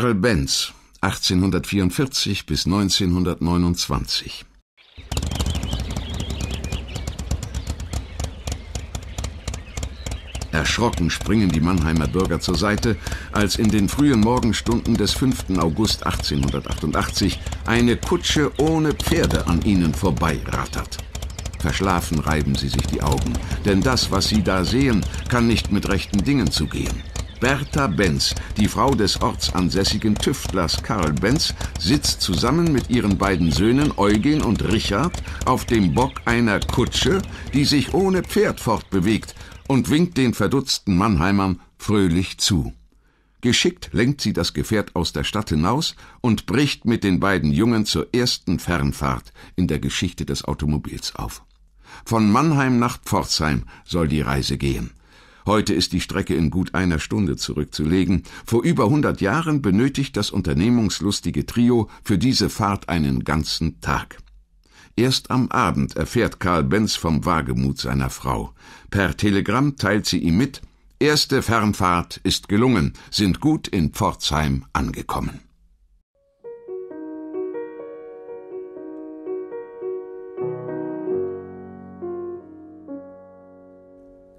Karl Benz, 1844 bis 1929. Erschrocken springen die Mannheimer Bürger zur Seite, als in den frühen Morgenstunden des 5. August 1888 eine Kutsche ohne Pferde an ihnen vorbeirattert. Verschlafen reiben sie sich die Augen, denn das, was sie da sehen, kann nicht mit rechten Dingen zugehen. Bertha Benz, die Frau des ortsansässigen Tüftlers Karl Benz, sitzt zusammen mit ihren beiden Söhnen Eugen und Richard auf dem Bock einer Kutsche, die sich ohne Pferd fortbewegt und winkt den verdutzten Mannheimern fröhlich zu. Geschickt lenkt sie das Gefährt aus der Stadt hinaus und bricht mit den beiden Jungen zur ersten Fernfahrt in der Geschichte des Automobils auf. Von Mannheim nach Pforzheim soll die Reise gehen. Heute ist die Strecke in gut einer Stunde zurückzulegen. Vor über 100 Jahren benötigt das unternehmungslustige Trio für diese Fahrt einen ganzen Tag. Erst am Abend erfährt Karl Benz vom Wagemut seiner Frau. Per Telegramm teilt sie ihm mit, erste Fernfahrt ist gelungen, sind gut in Pforzheim angekommen.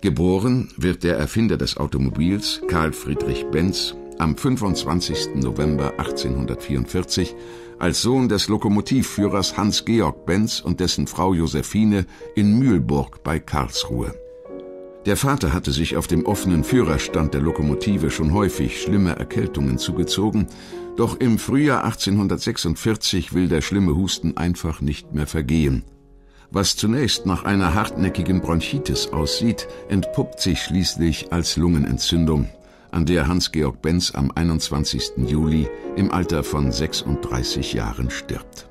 Geboren wird der Erfinder des Automobils, Karl Friedrich Benz, am 25. November 1844 als Sohn des Lokomotivführers Hans-Georg Benz und dessen Frau Josephine in Mühlburg bei Karlsruhe. Der Vater hatte sich auf dem offenen Führerstand der Lokomotive schon häufig schlimme Erkältungen zugezogen, doch im Frühjahr 1846 will der schlimme Husten einfach nicht mehr vergehen – was zunächst nach einer hartnäckigen Bronchitis aussieht, entpuppt sich schließlich als Lungenentzündung, an der Hans-Georg Benz am 21. Juli im Alter von 36 Jahren stirbt.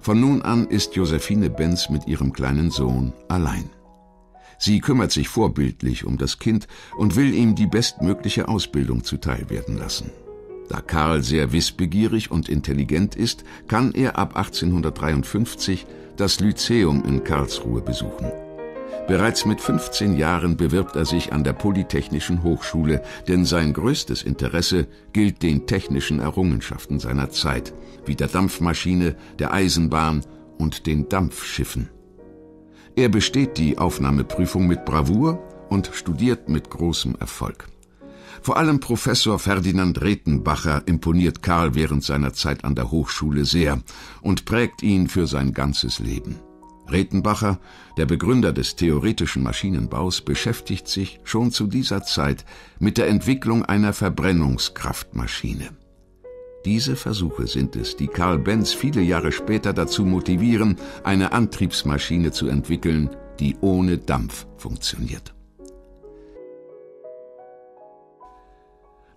Von nun an ist Josephine Benz mit ihrem kleinen Sohn allein. Sie kümmert sich vorbildlich um das Kind und will ihm die bestmögliche Ausbildung zuteilwerden lassen. Da Karl sehr wissbegierig und intelligent ist, kann er ab 1853 das Lyzeum in Karlsruhe besuchen. Bereits mit 15 Jahren bewirbt er sich an der Polytechnischen Hochschule, denn sein größtes Interesse gilt den technischen Errungenschaften seiner Zeit, wie der Dampfmaschine, der Eisenbahn und den Dampfschiffen. Er besteht die Aufnahmeprüfung mit Bravour und studiert mit großem Erfolg. Vor allem Professor Ferdinand Retenbacher imponiert Karl während seiner Zeit an der Hochschule sehr und prägt ihn für sein ganzes Leben. Retenbacher, der Begründer des theoretischen Maschinenbaus, beschäftigt sich schon zu dieser Zeit mit der Entwicklung einer Verbrennungskraftmaschine. Diese Versuche sind es, die Karl Benz viele Jahre später dazu motivieren, eine Antriebsmaschine zu entwickeln, die ohne Dampf funktioniert.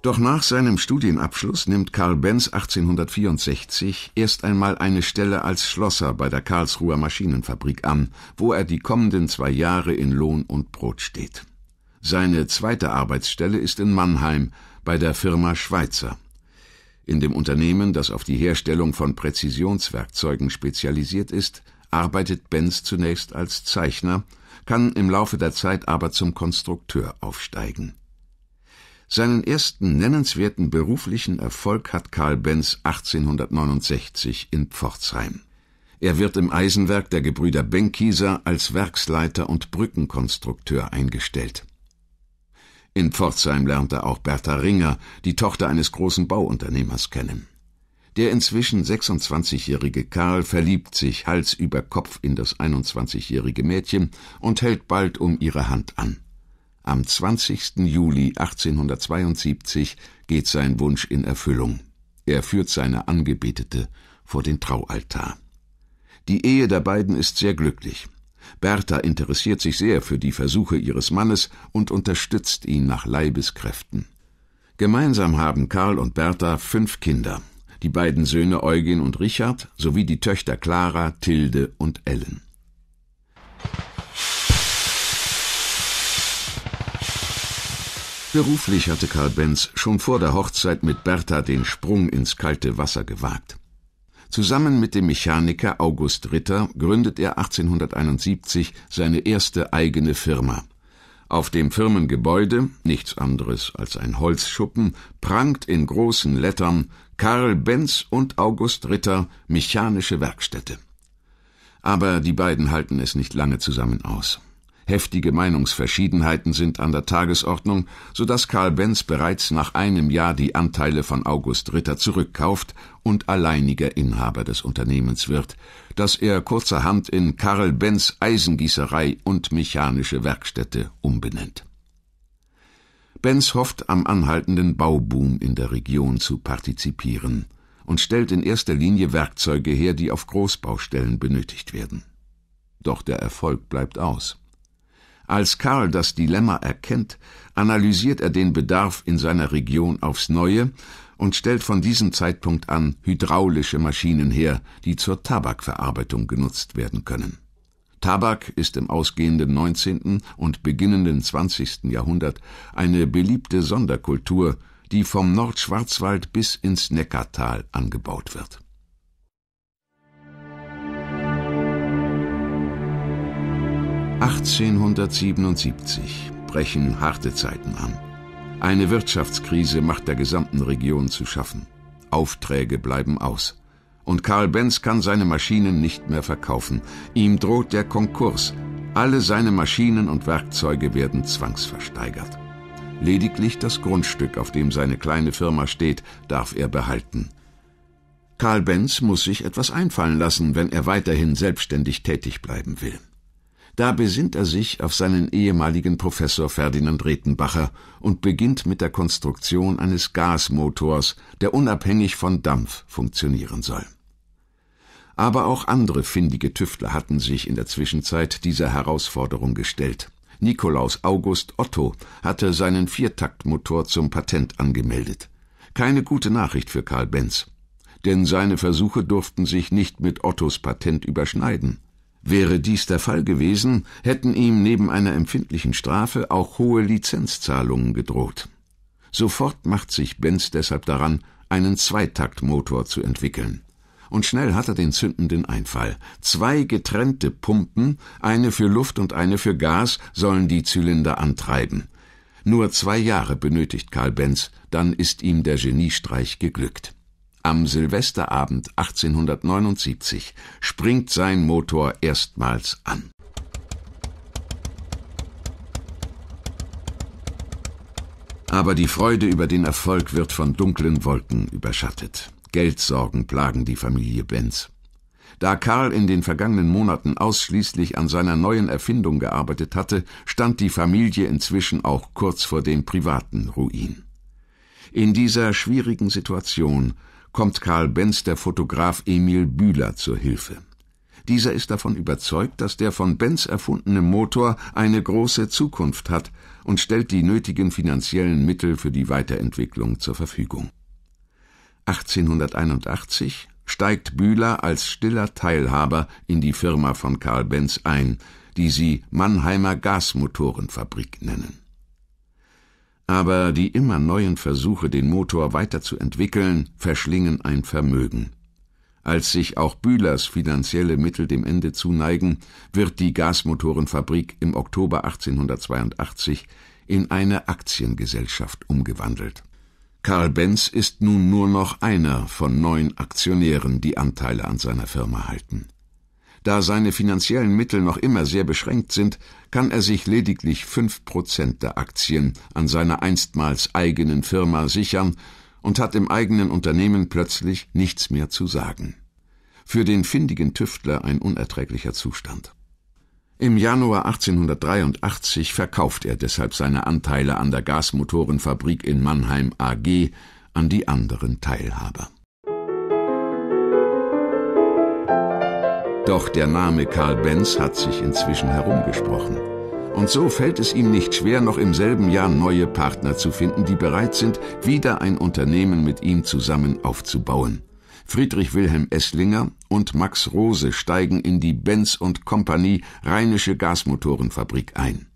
Doch nach seinem Studienabschluss nimmt Karl Benz 1864 erst einmal eine Stelle als Schlosser bei der Karlsruher Maschinenfabrik an, wo er die kommenden zwei Jahre in Lohn und Brot steht. Seine zweite Arbeitsstelle ist in Mannheim bei der Firma Schweizer. In dem Unternehmen, das auf die Herstellung von Präzisionswerkzeugen spezialisiert ist, arbeitet Benz zunächst als Zeichner, kann im Laufe der Zeit aber zum Konstrukteur aufsteigen. Seinen ersten nennenswerten beruflichen Erfolg hat Karl Benz 1869 in Pforzheim. Er wird im Eisenwerk der Gebrüder Benkieser als Werksleiter und Brückenkonstrukteur eingestellt. In Pforzheim lernt er auch Bertha Ringer, die Tochter eines großen Bauunternehmers, kennen. Der inzwischen 26-jährige Karl verliebt sich Hals über Kopf in das 21-jährige Mädchen und hält bald um ihre Hand an. Am 20. Juli 1872 geht sein Wunsch in Erfüllung. Er führt seine Angebetete vor den Traualtar. Die Ehe der beiden ist sehr glücklich. Bertha interessiert sich sehr für die Versuche ihres Mannes und unterstützt ihn nach Leibeskräften. Gemeinsam haben Karl und Bertha fünf Kinder, die beiden Söhne Eugen und Richard sowie die Töchter Clara, Tilde und Ellen. Beruflich hatte Karl Benz schon vor der Hochzeit mit Bertha den Sprung ins kalte Wasser gewagt. Zusammen mit dem Mechaniker August Ritter gründet er 1871 seine erste eigene Firma. Auf dem Firmengebäude, nichts anderes als ein Holzschuppen, prangt in großen Lettern Karl Benz und August Ritter mechanische Werkstätte. Aber die beiden halten es nicht lange zusammen aus. Heftige Meinungsverschiedenheiten sind an der Tagesordnung, so dass Karl Benz bereits nach einem Jahr die Anteile von August Ritter zurückkauft und alleiniger Inhaber des Unternehmens wird, das er kurzerhand in Karl Benz Eisengießerei und mechanische Werkstätte umbenennt. Benz hofft, am anhaltenden Bauboom in der Region zu partizipieren und stellt in erster Linie Werkzeuge her, die auf Großbaustellen benötigt werden. Doch der Erfolg bleibt aus. Als Karl das Dilemma erkennt, analysiert er den Bedarf in seiner Region aufs Neue und stellt von diesem Zeitpunkt an hydraulische Maschinen her, die zur Tabakverarbeitung genutzt werden können. Tabak ist im ausgehenden 19. und beginnenden 20. Jahrhundert eine beliebte Sonderkultur, die vom Nordschwarzwald bis ins Neckartal angebaut wird. 1877 brechen harte Zeiten an. Eine Wirtschaftskrise macht der gesamten Region zu schaffen. Aufträge bleiben aus. Und Karl Benz kann seine Maschinen nicht mehr verkaufen. Ihm droht der Konkurs. Alle seine Maschinen und Werkzeuge werden zwangsversteigert. Lediglich das Grundstück, auf dem seine kleine Firma steht, darf er behalten. Karl Benz muss sich etwas einfallen lassen, wenn er weiterhin selbstständig tätig bleiben will. Da besinnt er sich auf seinen ehemaligen Professor Ferdinand Retenbacher und beginnt mit der Konstruktion eines Gasmotors, der unabhängig von Dampf funktionieren soll. Aber auch andere findige Tüftler hatten sich in der Zwischenzeit dieser Herausforderung gestellt. Nikolaus August Otto hatte seinen Viertaktmotor zum Patent angemeldet. Keine gute Nachricht für Karl Benz, denn seine Versuche durften sich nicht mit Ottos Patent überschneiden. Wäre dies der Fall gewesen, hätten ihm neben einer empfindlichen Strafe auch hohe Lizenzzahlungen gedroht. Sofort macht sich Benz deshalb daran, einen Zweitaktmotor zu entwickeln. Und schnell hat er den zündenden Einfall. Zwei getrennte Pumpen, eine für Luft und eine für Gas, sollen die Zylinder antreiben. Nur zwei Jahre benötigt Karl Benz, dann ist ihm der Geniestreich geglückt. Am Silvesterabend 1879 springt sein Motor erstmals an. Aber die Freude über den Erfolg wird von dunklen Wolken überschattet. Geldsorgen plagen die Familie Benz. Da Karl in den vergangenen Monaten ausschließlich an seiner neuen Erfindung gearbeitet hatte, stand die Familie inzwischen auch kurz vor dem privaten Ruin. In dieser schwierigen Situation kommt Karl Benz der Fotograf Emil Bühler zur Hilfe. Dieser ist davon überzeugt, dass der von Benz erfundene Motor eine große Zukunft hat und stellt die nötigen finanziellen Mittel für die Weiterentwicklung zur Verfügung. 1881 steigt Bühler als stiller Teilhaber in die Firma von Karl Benz ein, die sie Mannheimer Gasmotorenfabrik nennen aber die immer neuen Versuche, den Motor weiterzuentwickeln, verschlingen ein Vermögen. Als sich auch Bühlers finanzielle Mittel dem Ende zuneigen, wird die Gasmotorenfabrik im Oktober 1882 in eine Aktiengesellschaft umgewandelt. Karl Benz ist nun nur noch einer von neun Aktionären, die Anteile an seiner Firma halten. Da seine finanziellen Mittel noch immer sehr beschränkt sind, kann er sich lediglich fünf Prozent der Aktien an seiner einstmals eigenen Firma sichern und hat im eigenen Unternehmen plötzlich nichts mehr zu sagen. Für den findigen Tüftler ein unerträglicher Zustand. Im Januar 1883 verkauft er deshalb seine Anteile an der Gasmotorenfabrik in Mannheim AG an die anderen Teilhaber. Doch der Name Karl Benz hat sich inzwischen herumgesprochen. Und so fällt es ihm nicht schwer, noch im selben Jahr neue Partner zu finden, die bereit sind, wieder ein Unternehmen mit ihm zusammen aufzubauen. Friedrich Wilhelm Esslinger und Max Rose steigen in die Benz und Kompanie Rheinische Gasmotorenfabrik ein.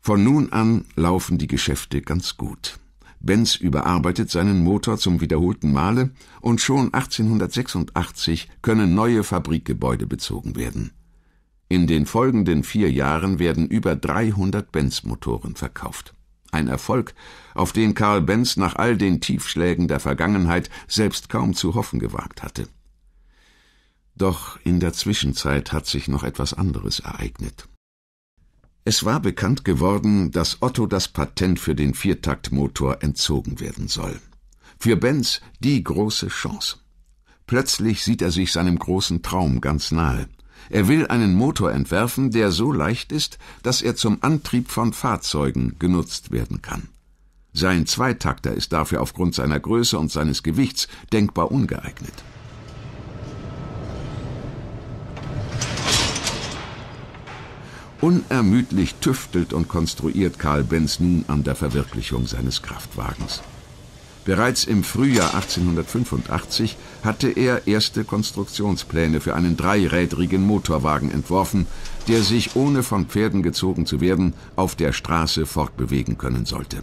Von nun an laufen die Geschäfte ganz gut. Benz überarbeitet seinen Motor zum wiederholten Male und schon 1886 können neue Fabrikgebäude bezogen werden. In den folgenden vier Jahren werden über 300 Benz-Motoren verkauft. Ein Erfolg, auf den Karl Benz nach all den Tiefschlägen der Vergangenheit selbst kaum zu hoffen gewagt hatte. Doch in der Zwischenzeit hat sich noch etwas anderes ereignet. Es war bekannt geworden, dass Otto das Patent für den Viertaktmotor entzogen werden soll. Für Benz die große Chance. Plötzlich sieht er sich seinem großen Traum ganz nahe. Er will einen Motor entwerfen, der so leicht ist, dass er zum Antrieb von Fahrzeugen genutzt werden kann. Sein Zweitakter ist dafür aufgrund seiner Größe und seines Gewichts denkbar ungeeignet. Unermüdlich tüftelt und konstruiert Karl Benz nun an der Verwirklichung seines Kraftwagens. Bereits im Frühjahr 1885 hatte er erste Konstruktionspläne für einen dreirädrigen Motorwagen entworfen, der sich ohne von Pferden gezogen zu werden auf der Straße fortbewegen können sollte.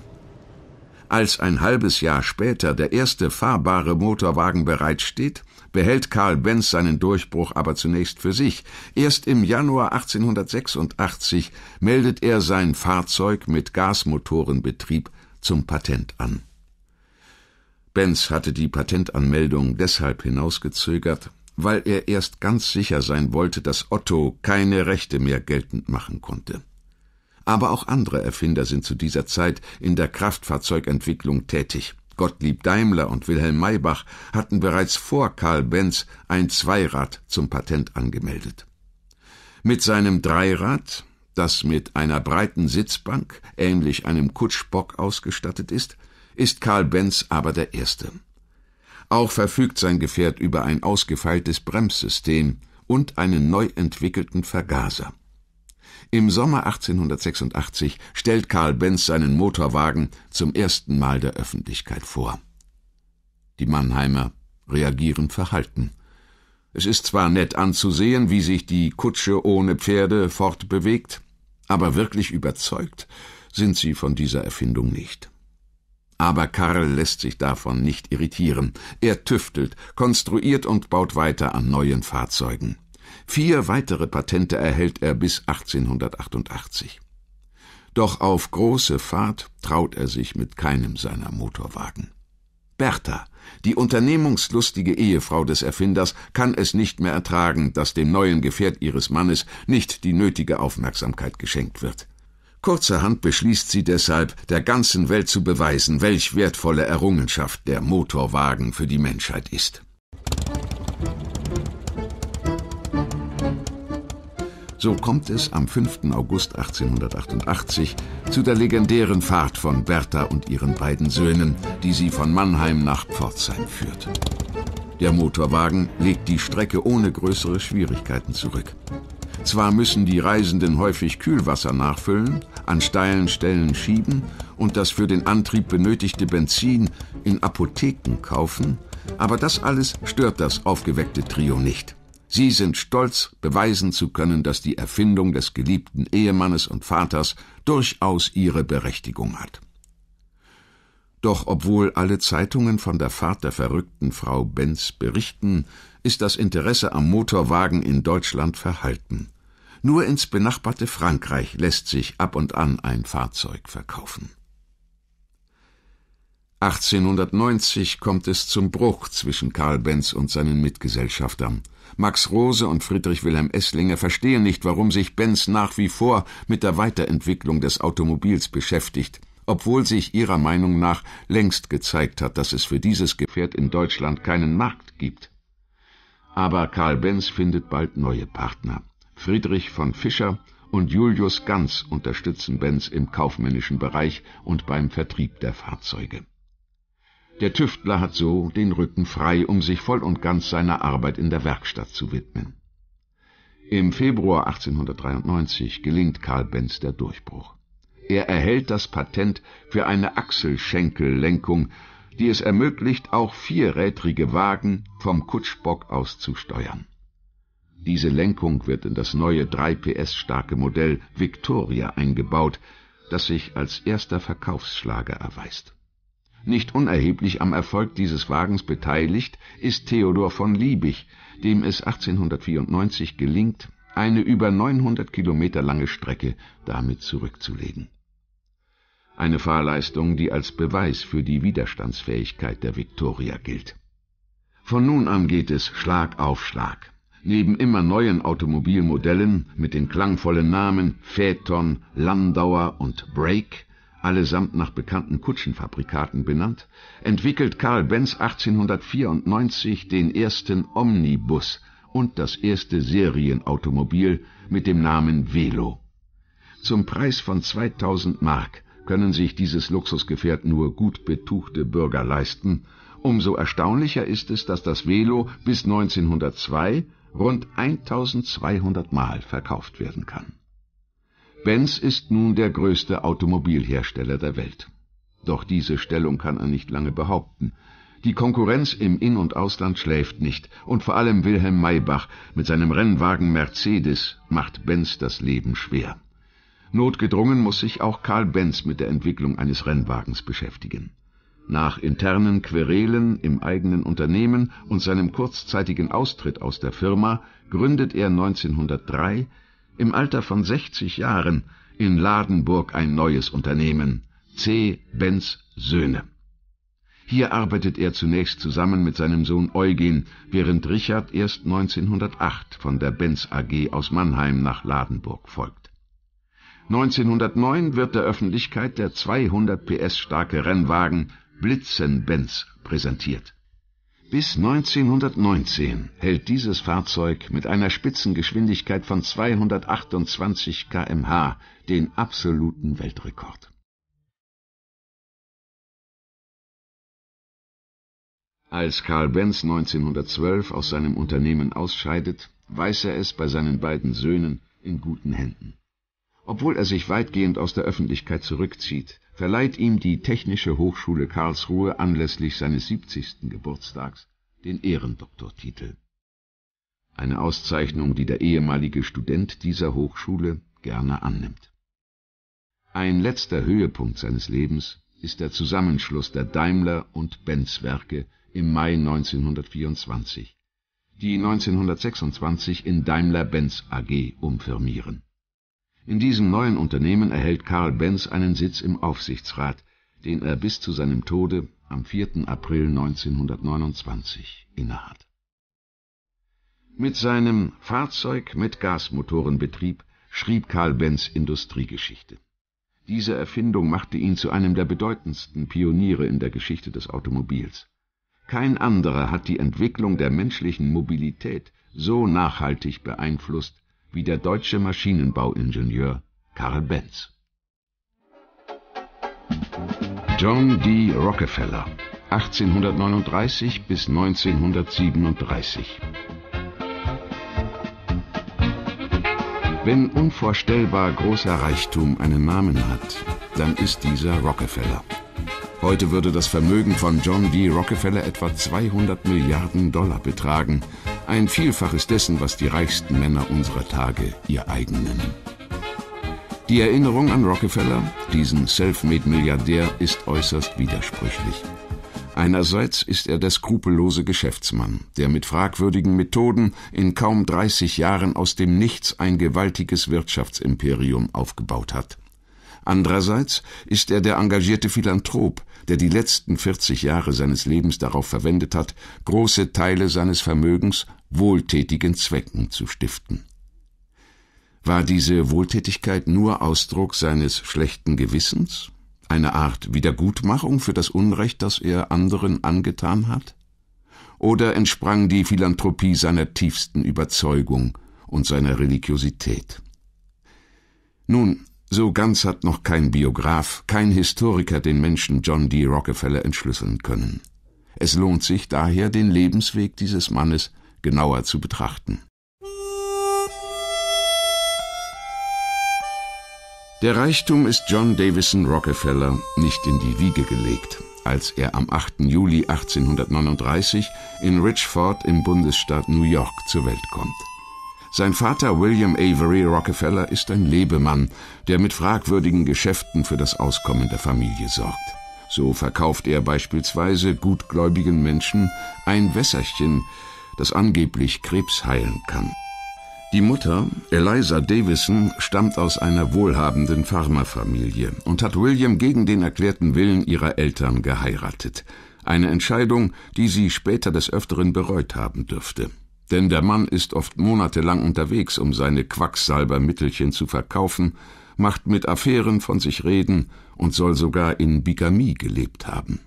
Als ein halbes Jahr später der erste fahrbare Motorwagen bereitsteht, behält Karl Benz seinen Durchbruch aber zunächst für sich. Erst im Januar 1886 meldet er sein Fahrzeug mit Gasmotorenbetrieb zum Patent an. Benz hatte die Patentanmeldung deshalb hinausgezögert, weil er erst ganz sicher sein wollte, dass Otto keine Rechte mehr geltend machen konnte. Aber auch andere Erfinder sind zu dieser Zeit in der Kraftfahrzeugentwicklung tätig. Gottlieb Daimler und Wilhelm Maybach hatten bereits vor Karl Benz ein Zweirad zum Patent angemeldet. Mit seinem Dreirad, das mit einer breiten Sitzbank ähnlich einem Kutschbock ausgestattet ist, ist Karl Benz aber der Erste. Auch verfügt sein Gefährt über ein ausgefeiltes Bremssystem und einen neu entwickelten Vergaser. Im Sommer 1886 stellt Karl Benz seinen Motorwagen zum ersten Mal der Öffentlichkeit vor. Die Mannheimer reagieren verhalten. Es ist zwar nett anzusehen, wie sich die Kutsche ohne Pferde fortbewegt, aber wirklich überzeugt sind sie von dieser Erfindung nicht. Aber Karl lässt sich davon nicht irritieren. Er tüftelt, konstruiert und baut weiter an neuen Fahrzeugen. Vier weitere Patente erhält er bis 1888. Doch auf große Fahrt traut er sich mit keinem seiner Motorwagen. Bertha, die unternehmungslustige Ehefrau des Erfinders, kann es nicht mehr ertragen, dass dem neuen Gefährt ihres Mannes nicht die nötige Aufmerksamkeit geschenkt wird. Kurzerhand beschließt sie deshalb, der ganzen Welt zu beweisen, welch wertvolle Errungenschaft der Motorwagen für die Menschheit ist. So kommt es am 5. August 1888 zu der legendären Fahrt von Bertha und ihren beiden Söhnen, die sie von Mannheim nach Pforzheim führt. Der Motorwagen legt die Strecke ohne größere Schwierigkeiten zurück. Zwar müssen die Reisenden häufig Kühlwasser nachfüllen, an steilen Stellen schieben und das für den Antrieb benötigte Benzin in Apotheken kaufen, aber das alles stört das aufgeweckte Trio nicht. Sie sind stolz, beweisen zu können, dass die Erfindung des geliebten Ehemannes und Vaters durchaus ihre Berechtigung hat. Doch obwohl alle Zeitungen von der Fahrt der verrückten Frau Benz berichten, ist das Interesse am Motorwagen in Deutschland verhalten. Nur ins benachbarte Frankreich lässt sich ab und an ein Fahrzeug verkaufen. 1890 kommt es zum Bruch zwischen Karl Benz und seinen Mitgesellschaftern. Max Rose und Friedrich Wilhelm Esslinger verstehen nicht, warum sich Benz nach wie vor mit der Weiterentwicklung des Automobils beschäftigt, obwohl sich ihrer Meinung nach längst gezeigt hat, dass es für dieses Gefährt in Deutschland keinen Markt gibt. Aber Karl Benz findet bald neue Partner. Friedrich von Fischer und Julius Ganz unterstützen Benz im kaufmännischen Bereich und beim Vertrieb der Fahrzeuge. Der Tüftler hat so den Rücken frei, um sich voll und ganz seiner Arbeit in der Werkstatt zu widmen. Im Februar 1893 gelingt Karl Benz der Durchbruch. Er erhält das Patent für eine Achselschenkellenkung, die es ermöglicht, auch vierrädrige Wagen vom Kutschbock aus zu steuern. Diese Lenkung wird in das neue 3 PS starke Modell Victoria eingebaut, das sich als erster Verkaufsschlager erweist. Nicht unerheblich am Erfolg dieses Wagens beteiligt ist Theodor von Liebig, dem es 1894 gelingt, eine über 900 Kilometer lange Strecke damit zurückzulegen. Eine Fahrleistung, die als Beweis für die Widerstandsfähigkeit der Victoria gilt. Von nun an geht es Schlag auf Schlag. Neben immer neuen Automobilmodellen mit den klangvollen Namen Phaeton, Landauer und Brake allesamt nach bekannten Kutschenfabrikaten benannt, entwickelt Karl Benz 1894 den ersten Omnibus und das erste Serienautomobil mit dem Namen Velo. Zum Preis von 2000 Mark können sich dieses Luxusgefährt nur gut betuchte Bürger leisten, umso erstaunlicher ist es, dass das Velo bis 1902 rund 1200 Mal verkauft werden kann Benz ist nun der größte Automobilhersteller der Welt. Doch diese Stellung kann er nicht lange behaupten. Die Konkurrenz im In- und Ausland schläft nicht, und vor allem Wilhelm Maybach mit seinem Rennwagen Mercedes macht Benz das Leben schwer. Notgedrungen muss sich auch Karl Benz mit der Entwicklung eines Rennwagens beschäftigen. Nach internen Querelen im eigenen Unternehmen und seinem kurzzeitigen Austritt aus der Firma gründet er 1903 im Alter von 60 Jahren in Ladenburg ein neues Unternehmen, C. Benz Söhne. Hier arbeitet er zunächst zusammen mit seinem Sohn Eugen, während Richard erst 1908 von der Benz AG aus Mannheim nach Ladenburg folgt. 1909 wird der Öffentlichkeit der 200 PS starke Rennwagen Blitzen Benz präsentiert. Bis 1919 hält dieses Fahrzeug mit einer Spitzengeschwindigkeit von 228 kmh den absoluten Weltrekord. Als Karl Benz 1912 aus seinem Unternehmen ausscheidet, weiß er es bei seinen beiden Söhnen in guten Händen. Obwohl er sich weitgehend aus der Öffentlichkeit zurückzieht, verleiht ihm die Technische Hochschule Karlsruhe anlässlich seines 70. Geburtstags den Ehrendoktortitel. Eine Auszeichnung, die der ehemalige Student dieser Hochschule gerne annimmt. Ein letzter Höhepunkt seines Lebens ist der Zusammenschluss der Daimler- und Benz-Werke im Mai 1924, die 1926 in Daimler-Benz AG umfirmieren in diesem neuen Unternehmen erhält Karl Benz einen Sitz im Aufsichtsrat, den er bis zu seinem Tode am 4. April 1929 innehat. Mit seinem Fahrzeug mit Gasmotorenbetrieb schrieb Karl Benz Industriegeschichte. Diese Erfindung machte ihn zu einem der bedeutendsten Pioniere in der Geschichte des Automobils. Kein anderer hat die Entwicklung der menschlichen Mobilität so nachhaltig beeinflusst wie der deutsche Maschinenbauingenieur Karl Benz. John D. Rockefeller, 1839 bis 1937. Wenn unvorstellbar großer Reichtum einen Namen hat, dann ist dieser Rockefeller. Heute würde das Vermögen von John D. Rockefeller etwa 200 Milliarden Dollar betragen ein Vielfaches dessen, was die reichsten Männer unserer Tage ihr eigen nennen. Die Erinnerung an Rockefeller, diesen self made milliardär ist äußerst widersprüchlich. Einerseits ist er der skrupellose Geschäftsmann, der mit fragwürdigen Methoden in kaum 30 Jahren aus dem Nichts ein gewaltiges Wirtschaftsimperium aufgebaut hat. Andererseits ist er der engagierte Philanthrop, der die letzten 40 Jahre seines Lebens darauf verwendet hat, große Teile seines Vermögens wohltätigen Zwecken zu stiften. War diese Wohltätigkeit nur Ausdruck seines schlechten Gewissens, eine Art Wiedergutmachung für das Unrecht, das er anderen angetan hat? Oder entsprang die Philanthropie seiner tiefsten Überzeugung und seiner Religiosität? Nun, so ganz hat noch kein Biograf, kein Historiker den Menschen John D. Rockefeller entschlüsseln können. Es lohnt sich daher, den Lebensweg dieses Mannes genauer zu betrachten. Der Reichtum ist John Davison Rockefeller nicht in die Wiege gelegt. Als er am 8. Juli 1839 in Richford im Bundesstaat New York zur Welt kommt. Sein Vater William Avery Rockefeller ist ein Lebemann, der mit fragwürdigen Geschäften für das Auskommen der Familie sorgt. So verkauft er beispielsweise gutgläubigen Menschen ein Wässerchen, das angeblich Krebs heilen kann. Die Mutter, Eliza Davison, stammt aus einer wohlhabenden Pharmafamilie und hat William gegen den erklärten Willen ihrer Eltern geheiratet. Eine Entscheidung, die sie später des Öfteren bereut haben dürfte. Denn der Mann ist oft monatelang unterwegs, um seine Quacksalbermittelchen zu verkaufen, macht mit Affären von sich reden und soll sogar in Bigamie gelebt haben.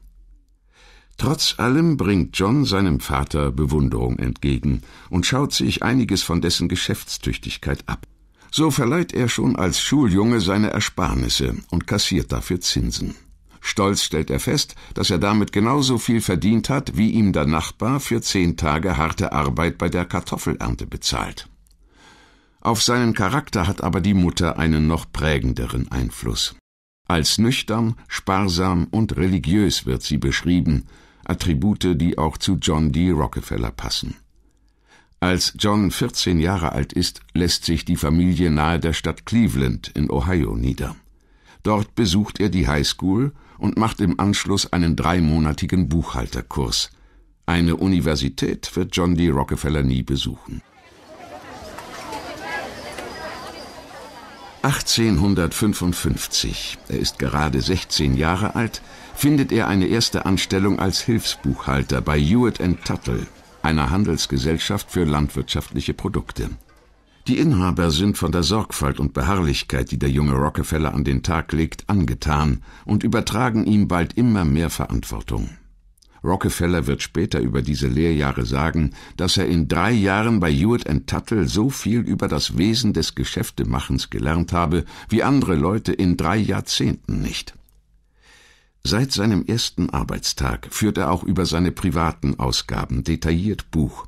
Trotz allem bringt John seinem Vater Bewunderung entgegen und schaut sich einiges von dessen Geschäftstüchtigkeit ab. So verleiht er schon als Schuljunge seine Ersparnisse und kassiert dafür Zinsen. Stolz stellt er fest, dass er damit genauso viel verdient hat, wie ihm der Nachbar für zehn Tage harte Arbeit bei der Kartoffelernte bezahlt. Auf seinen Charakter hat aber die Mutter einen noch prägenderen Einfluss. Als nüchtern, sparsam und religiös wird sie beschrieben, Attribute, die auch zu John D. Rockefeller passen. Als John 14 Jahre alt ist, lässt sich die Familie nahe der Stadt Cleveland in Ohio nieder. Dort besucht er die High School und macht im Anschluss einen dreimonatigen Buchhalterkurs. Eine Universität wird John D. Rockefeller nie besuchen. 1855, er ist gerade 16 Jahre alt, findet er eine erste Anstellung als Hilfsbuchhalter bei Hewitt Tuttle, einer Handelsgesellschaft für landwirtschaftliche Produkte. Die Inhaber sind von der Sorgfalt und Beharrlichkeit, die der junge Rockefeller an den Tag legt, angetan und übertragen ihm bald immer mehr Verantwortung. Rockefeller wird später über diese Lehrjahre sagen, dass er in drei Jahren bei Hewitt Tuttle so viel über das Wesen des Geschäftemachens gelernt habe, wie andere Leute in drei Jahrzehnten nicht. Seit seinem ersten Arbeitstag führt er auch über seine privaten Ausgaben detailliert Buch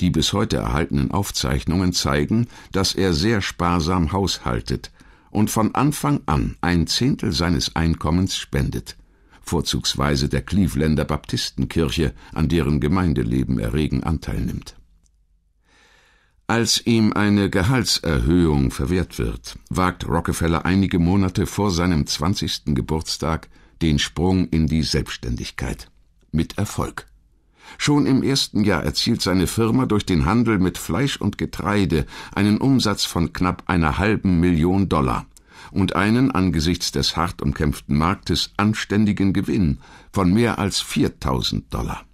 die bis heute erhaltenen Aufzeichnungen zeigen, dass er sehr sparsam haushaltet und von Anfang an ein Zehntel seines Einkommens spendet, vorzugsweise der Clevelander Baptistenkirche, an deren Gemeindeleben er regen Anteil nimmt. Als ihm eine Gehaltserhöhung verwehrt wird, wagt Rockefeller einige Monate vor seinem 20. Geburtstag den Sprung in die Selbstständigkeit. Mit Erfolg. Schon im ersten Jahr erzielt seine Firma durch den Handel mit Fleisch und Getreide einen Umsatz von knapp einer halben Million Dollar und einen angesichts des hart umkämpften Marktes anständigen Gewinn von mehr als 4000 Dollar.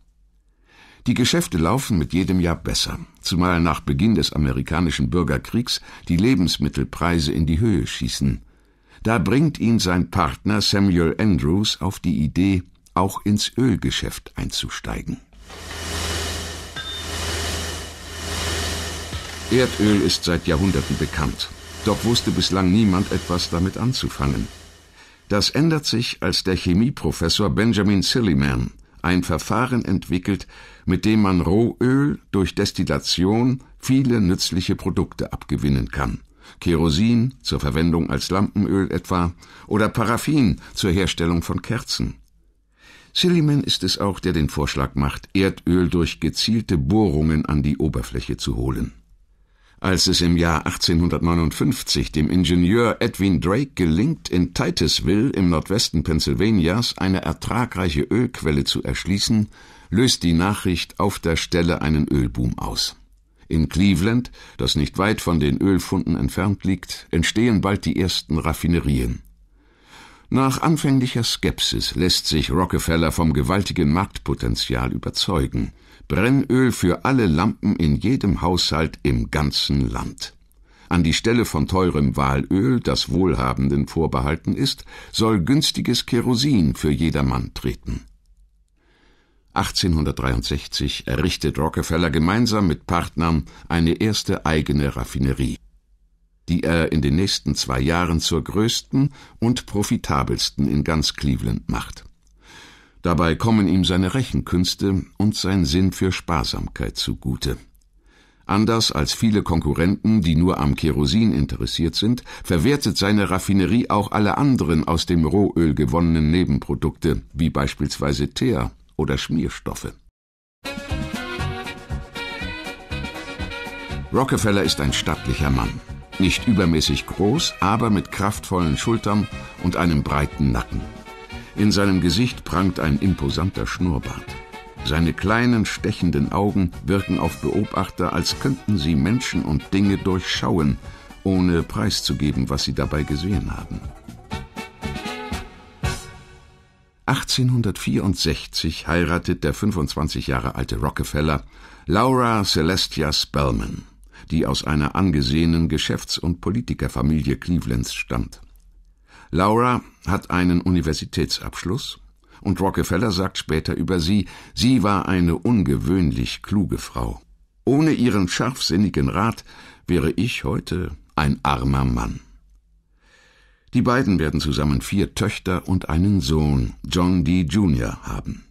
Die Geschäfte laufen mit jedem Jahr besser, zumal nach Beginn des amerikanischen Bürgerkriegs die Lebensmittelpreise in die Höhe schießen. Da bringt ihn sein Partner Samuel Andrews auf die Idee, auch ins Ölgeschäft einzusteigen. Erdöl ist seit Jahrhunderten bekannt, doch wusste bislang niemand etwas damit anzufangen. Das ändert sich, als der Chemieprofessor Benjamin Silliman ein Verfahren entwickelt, mit dem man Rohöl durch Destillation viele nützliche Produkte abgewinnen kann. Kerosin zur Verwendung als Lampenöl etwa oder Paraffin zur Herstellung von Kerzen. Silliman ist es auch, der den Vorschlag macht, Erdöl durch gezielte Bohrungen an die Oberfläche zu holen. Als es im Jahr 1859 dem Ingenieur Edwin Drake gelingt, in Titusville im Nordwesten Pennsylvanias eine ertragreiche Ölquelle zu erschließen, löst die Nachricht auf der Stelle einen Ölboom aus. In Cleveland, das nicht weit von den Ölfunden entfernt liegt, entstehen bald die ersten Raffinerien. Nach anfänglicher Skepsis lässt sich Rockefeller vom gewaltigen Marktpotenzial überzeugen – Brennöl für alle Lampen in jedem Haushalt im ganzen Land. An die Stelle von teurem Walöl, das Wohlhabenden vorbehalten ist, soll günstiges Kerosin für jedermann treten. 1863 errichtet Rockefeller gemeinsam mit Partnern eine erste eigene Raffinerie, die er in den nächsten zwei Jahren zur größten und profitabelsten in ganz Cleveland macht. Dabei kommen ihm seine Rechenkünste und sein Sinn für Sparsamkeit zugute. Anders als viele Konkurrenten, die nur am Kerosin interessiert sind, verwertet seine Raffinerie auch alle anderen aus dem Rohöl gewonnenen Nebenprodukte, wie beispielsweise Teer oder Schmierstoffe. Rockefeller ist ein stattlicher Mann. Nicht übermäßig groß, aber mit kraftvollen Schultern und einem breiten Nacken. In seinem Gesicht prangt ein imposanter Schnurrbart. Seine kleinen, stechenden Augen wirken auf Beobachter, als könnten sie Menschen und Dinge durchschauen, ohne preiszugeben, was sie dabei gesehen haben. 1864 heiratet der 25 Jahre alte Rockefeller Laura Celestia Spellman, die aus einer angesehenen Geschäfts- und Politikerfamilie Clevelands stammt. Laura hat einen Universitätsabschluss und Rockefeller sagt später über sie, sie war eine ungewöhnlich kluge Frau. Ohne ihren scharfsinnigen Rat wäre ich heute ein armer Mann. Die beiden werden zusammen vier Töchter und einen Sohn, John D. Jr., haben.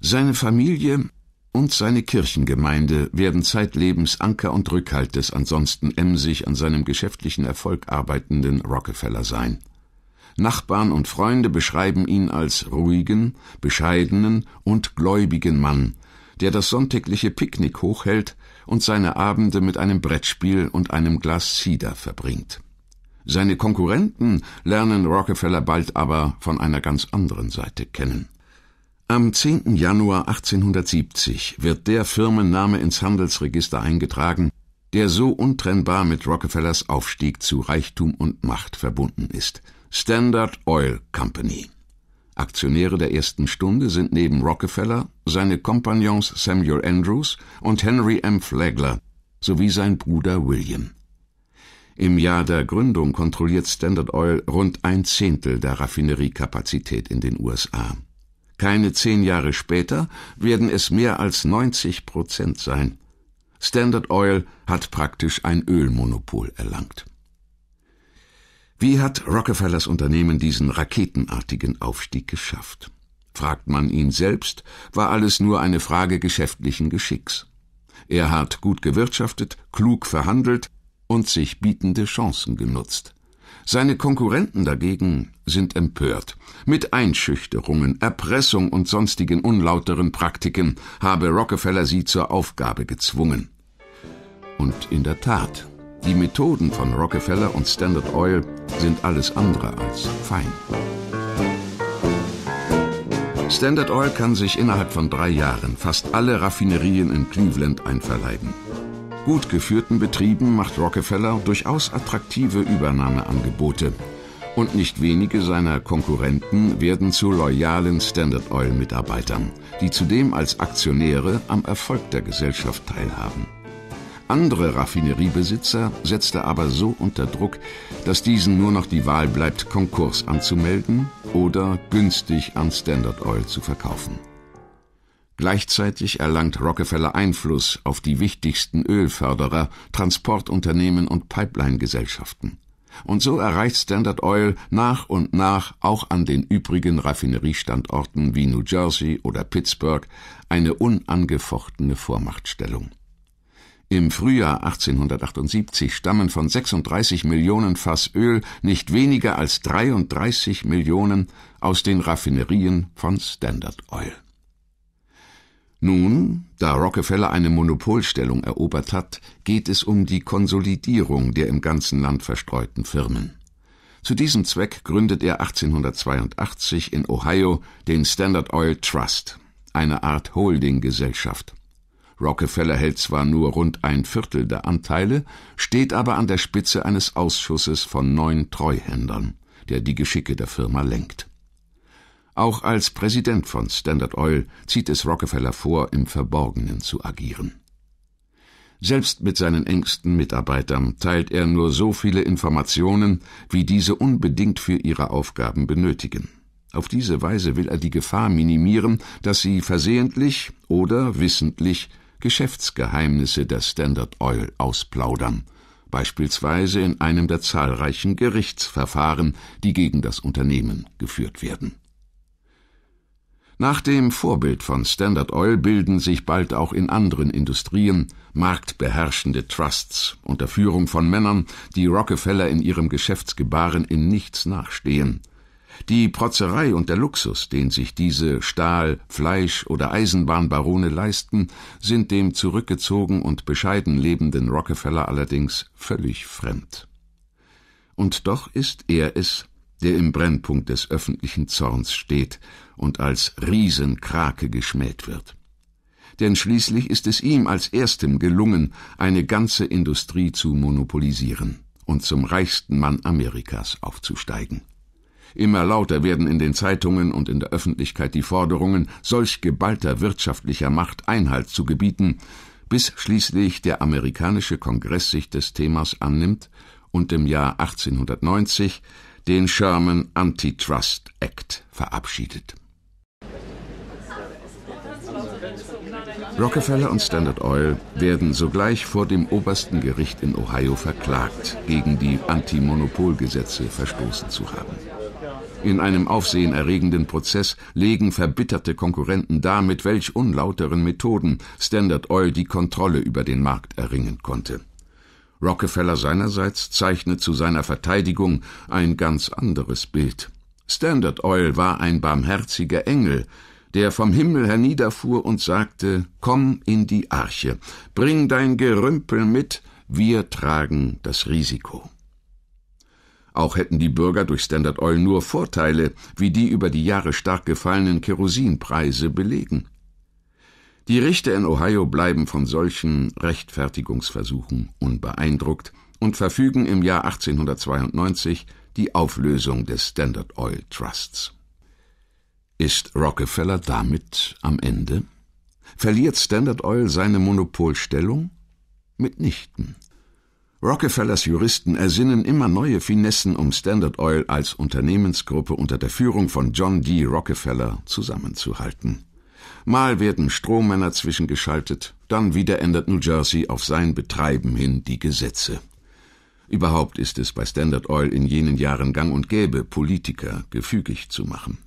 Seine Familie und seine Kirchengemeinde werden zeitlebens Anker und Rückhalt des ansonsten emsig an seinem geschäftlichen Erfolg arbeitenden Rockefeller sein. Nachbarn und Freunde beschreiben ihn als ruhigen, bescheidenen und gläubigen Mann, der das sonntägliche Picknick hochhält und seine Abende mit einem Brettspiel und einem Glas Cider verbringt. Seine Konkurrenten lernen Rockefeller bald aber von einer ganz anderen Seite kennen. Am 10. Januar 1870 wird der Firmenname ins Handelsregister eingetragen, der so untrennbar mit Rockefellers Aufstieg zu Reichtum und Macht verbunden ist. Standard Oil Company. Aktionäre der ersten Stunde sind neben Rockefeller seine Kompagnons Samuel Andrews und Henry M. Flagler sowie sein Bruder William. Im Jahr der Gründung kontrolliert Standard Oil rund ein Zehntel der Raffineriekapazität in den USA. Keine zehn Jahre später werden es mehr als 90 Prozent sein. Standard Oil hat praktisch ein Ölmonopol erlangt. Wie hat Rockefellers Unternehmen diesen raketenartigen Aufstieg geschafft? Fragt man ihn selbst, war alles nur eine Frage geschäftlichen Geschicks. Er hat gut gewirtschaftet, klug verhandelt und sich bietende Chancen genutzt. Seine Konkurrenten dagegen sind empört. Mit Einschüchterungen, Erpressung und sonstigen unlauteren Praktiken habe Rockefeller sie zur Aufgabe gezwungen. Und in der Tat, die Methoden von Rockefeller und Standard Oil sind alles andere als fein. Standard Oil kann sich innerhalb von drei Jahren fast alle Raffinerien in Cleveland einverleiben gut geführten Betrieben macht Rockefeller durchaus attraktive Übernahmeangebote. Und nicht wenige seiner Konkurrenten werden zu loyalen Standard Oil-Mitarbeitern, die zudem als Aktionäre am Erfolg der Gesellschaft teilhaben. Andere Raffineriebesitzer setzt er aber so unter Druck, dass diesen nur noch die Wahl bleibt, Konkurs anzumelden oder günstig an Standard Oil zu verkaufen. Gleichzeitig erlangt Rockefeller Einfluss auf die wichtigsten Ölförderer, Transportunternehmen und Pipeline-Gesellschaften. Und so erreicht Standard Oil nach und nach auch an den übrigen Raffineriestandorten wie New Jersey oder Pittsburgh eine unangefochtene Vormachtstellung. Im Frühjahr 1878 stammen von 36 Millionen Fass Öl nicht weniger als 33 Millionen aus den Raffinerien von Standard Oil. Nun, da Rockefeller eine Monopolstellung erobert hat, geht es um die Konsolidierung der im ganzen Land verstreuten Firmen. Zu diesem Zweck gründet er 1882 in Ohio den Standard Oil Trust, eine Art Holdinggesellschaft. Rockefeller hält zwar nur rund ein Viertel der Anteile, steht aber an der Spitze eines Ausschusses von neun Treuhändern, der die Geschicke der Firma lenkt. Auch als Präsident von Standard Oil zieht es Rockefeller vor, im Verborgenen zu agieren. Selbst mit seinen engsten Mitarbeitern teilt er nur so viele Informationen, wie diese unbedingt für ihre Aufgaben benötigen. Auf diese Weise will er die Gefahr minimieren, dass sie versehentlich oder wissentlich Geschäftsgeheimnisse der Standard Oil ausplaudern, beispielsweise in einem der zahlreichen Gerichtsverfahren, die gegen das Unternehmen geführt werden nach dem Vorbild von Standard Oil bilden sich bald auch in anderen Industrien marktbeherrschende Trusts unter Führung von Männern, die Rockefeller in ihrem Geschäftsgebaren in nichts nachstehen. Die Protzerei und der Luxus, den sich diese Stahl-, Fleisch- oder Eisenbahnbarone leisten, sind dem zurückgezogen und bescheiden lebenden Rockefeller allerdings völlig fremd. Und doch ist er es, der im Brennpunkt des öffentlichen Zorns steht und als Riesenkrake geschmäht wird. Denn schließlich ist es ihm als erstem gelungen, eine ganze Industrie zu monopolisieren und zum reichsten Mann Amerikas aufzusteigen. Immer lauter werden in den Zeitungen und in der Öffentlichkeit die Forderungen, solch geballter wirtschaftlicher Macht Einhalt zu gebieten, bis schließlich der amerikanische Kongress sich des Themas annimmt und im Jahr 1890 den Sherman Antitrust Act verabschiedet. Rockefeller und Standard Oil werden sogleich vor dem obersten Gericht in Ohio verklagt, gegen die Antimonopolgesetze verstoßen zu haben. In einem aufsehenerregenden Prozess legen verbitterte Konkurrenten dar, mit welch unlauteren Methoden Standard Oil die Kontrolle über den Markt erringen konnte. Rockefeller seinerseits zeichnet zu seiner Verteidigung ein ganz anderes Bild. Standard Oil war ein barmherziger Engel, der vom Himmel herniederfuhr und sagte, Komm in die Arche, bring dein Gerümpel mit, wir tragen das Risiko. Auch hätten die Bürger durch Standard Oil nur Vorteile, wie die über die Jahre stark gefallenen Kerosinpreise belegen. Die Richter in Ohio bleiben von solchen Rechtfertigungsversuchen unbeeindruckt und verfügen im Jahr 1892 die Auflösung des Standard Oil Trusts. Ist Rockefeller damit am Ende? Verliert Standard Oil seine Monopolstellung? Mitnichten. Rockefellers Juristen ersinnen immer neue Finessen, um Standard Oil als Unternehmensgruppe unter der Führung von John D. Rockefeller zusammenzuhalten. Mal werden Strohmänner zwischengeschaltet, dann wieder ändert New Jersey auf sein Betreiben hin die Gesetze. Überhaupt ist es bei Standard Oil in jenen Jahren gang und gäbe, Politiker gefügig zu machen.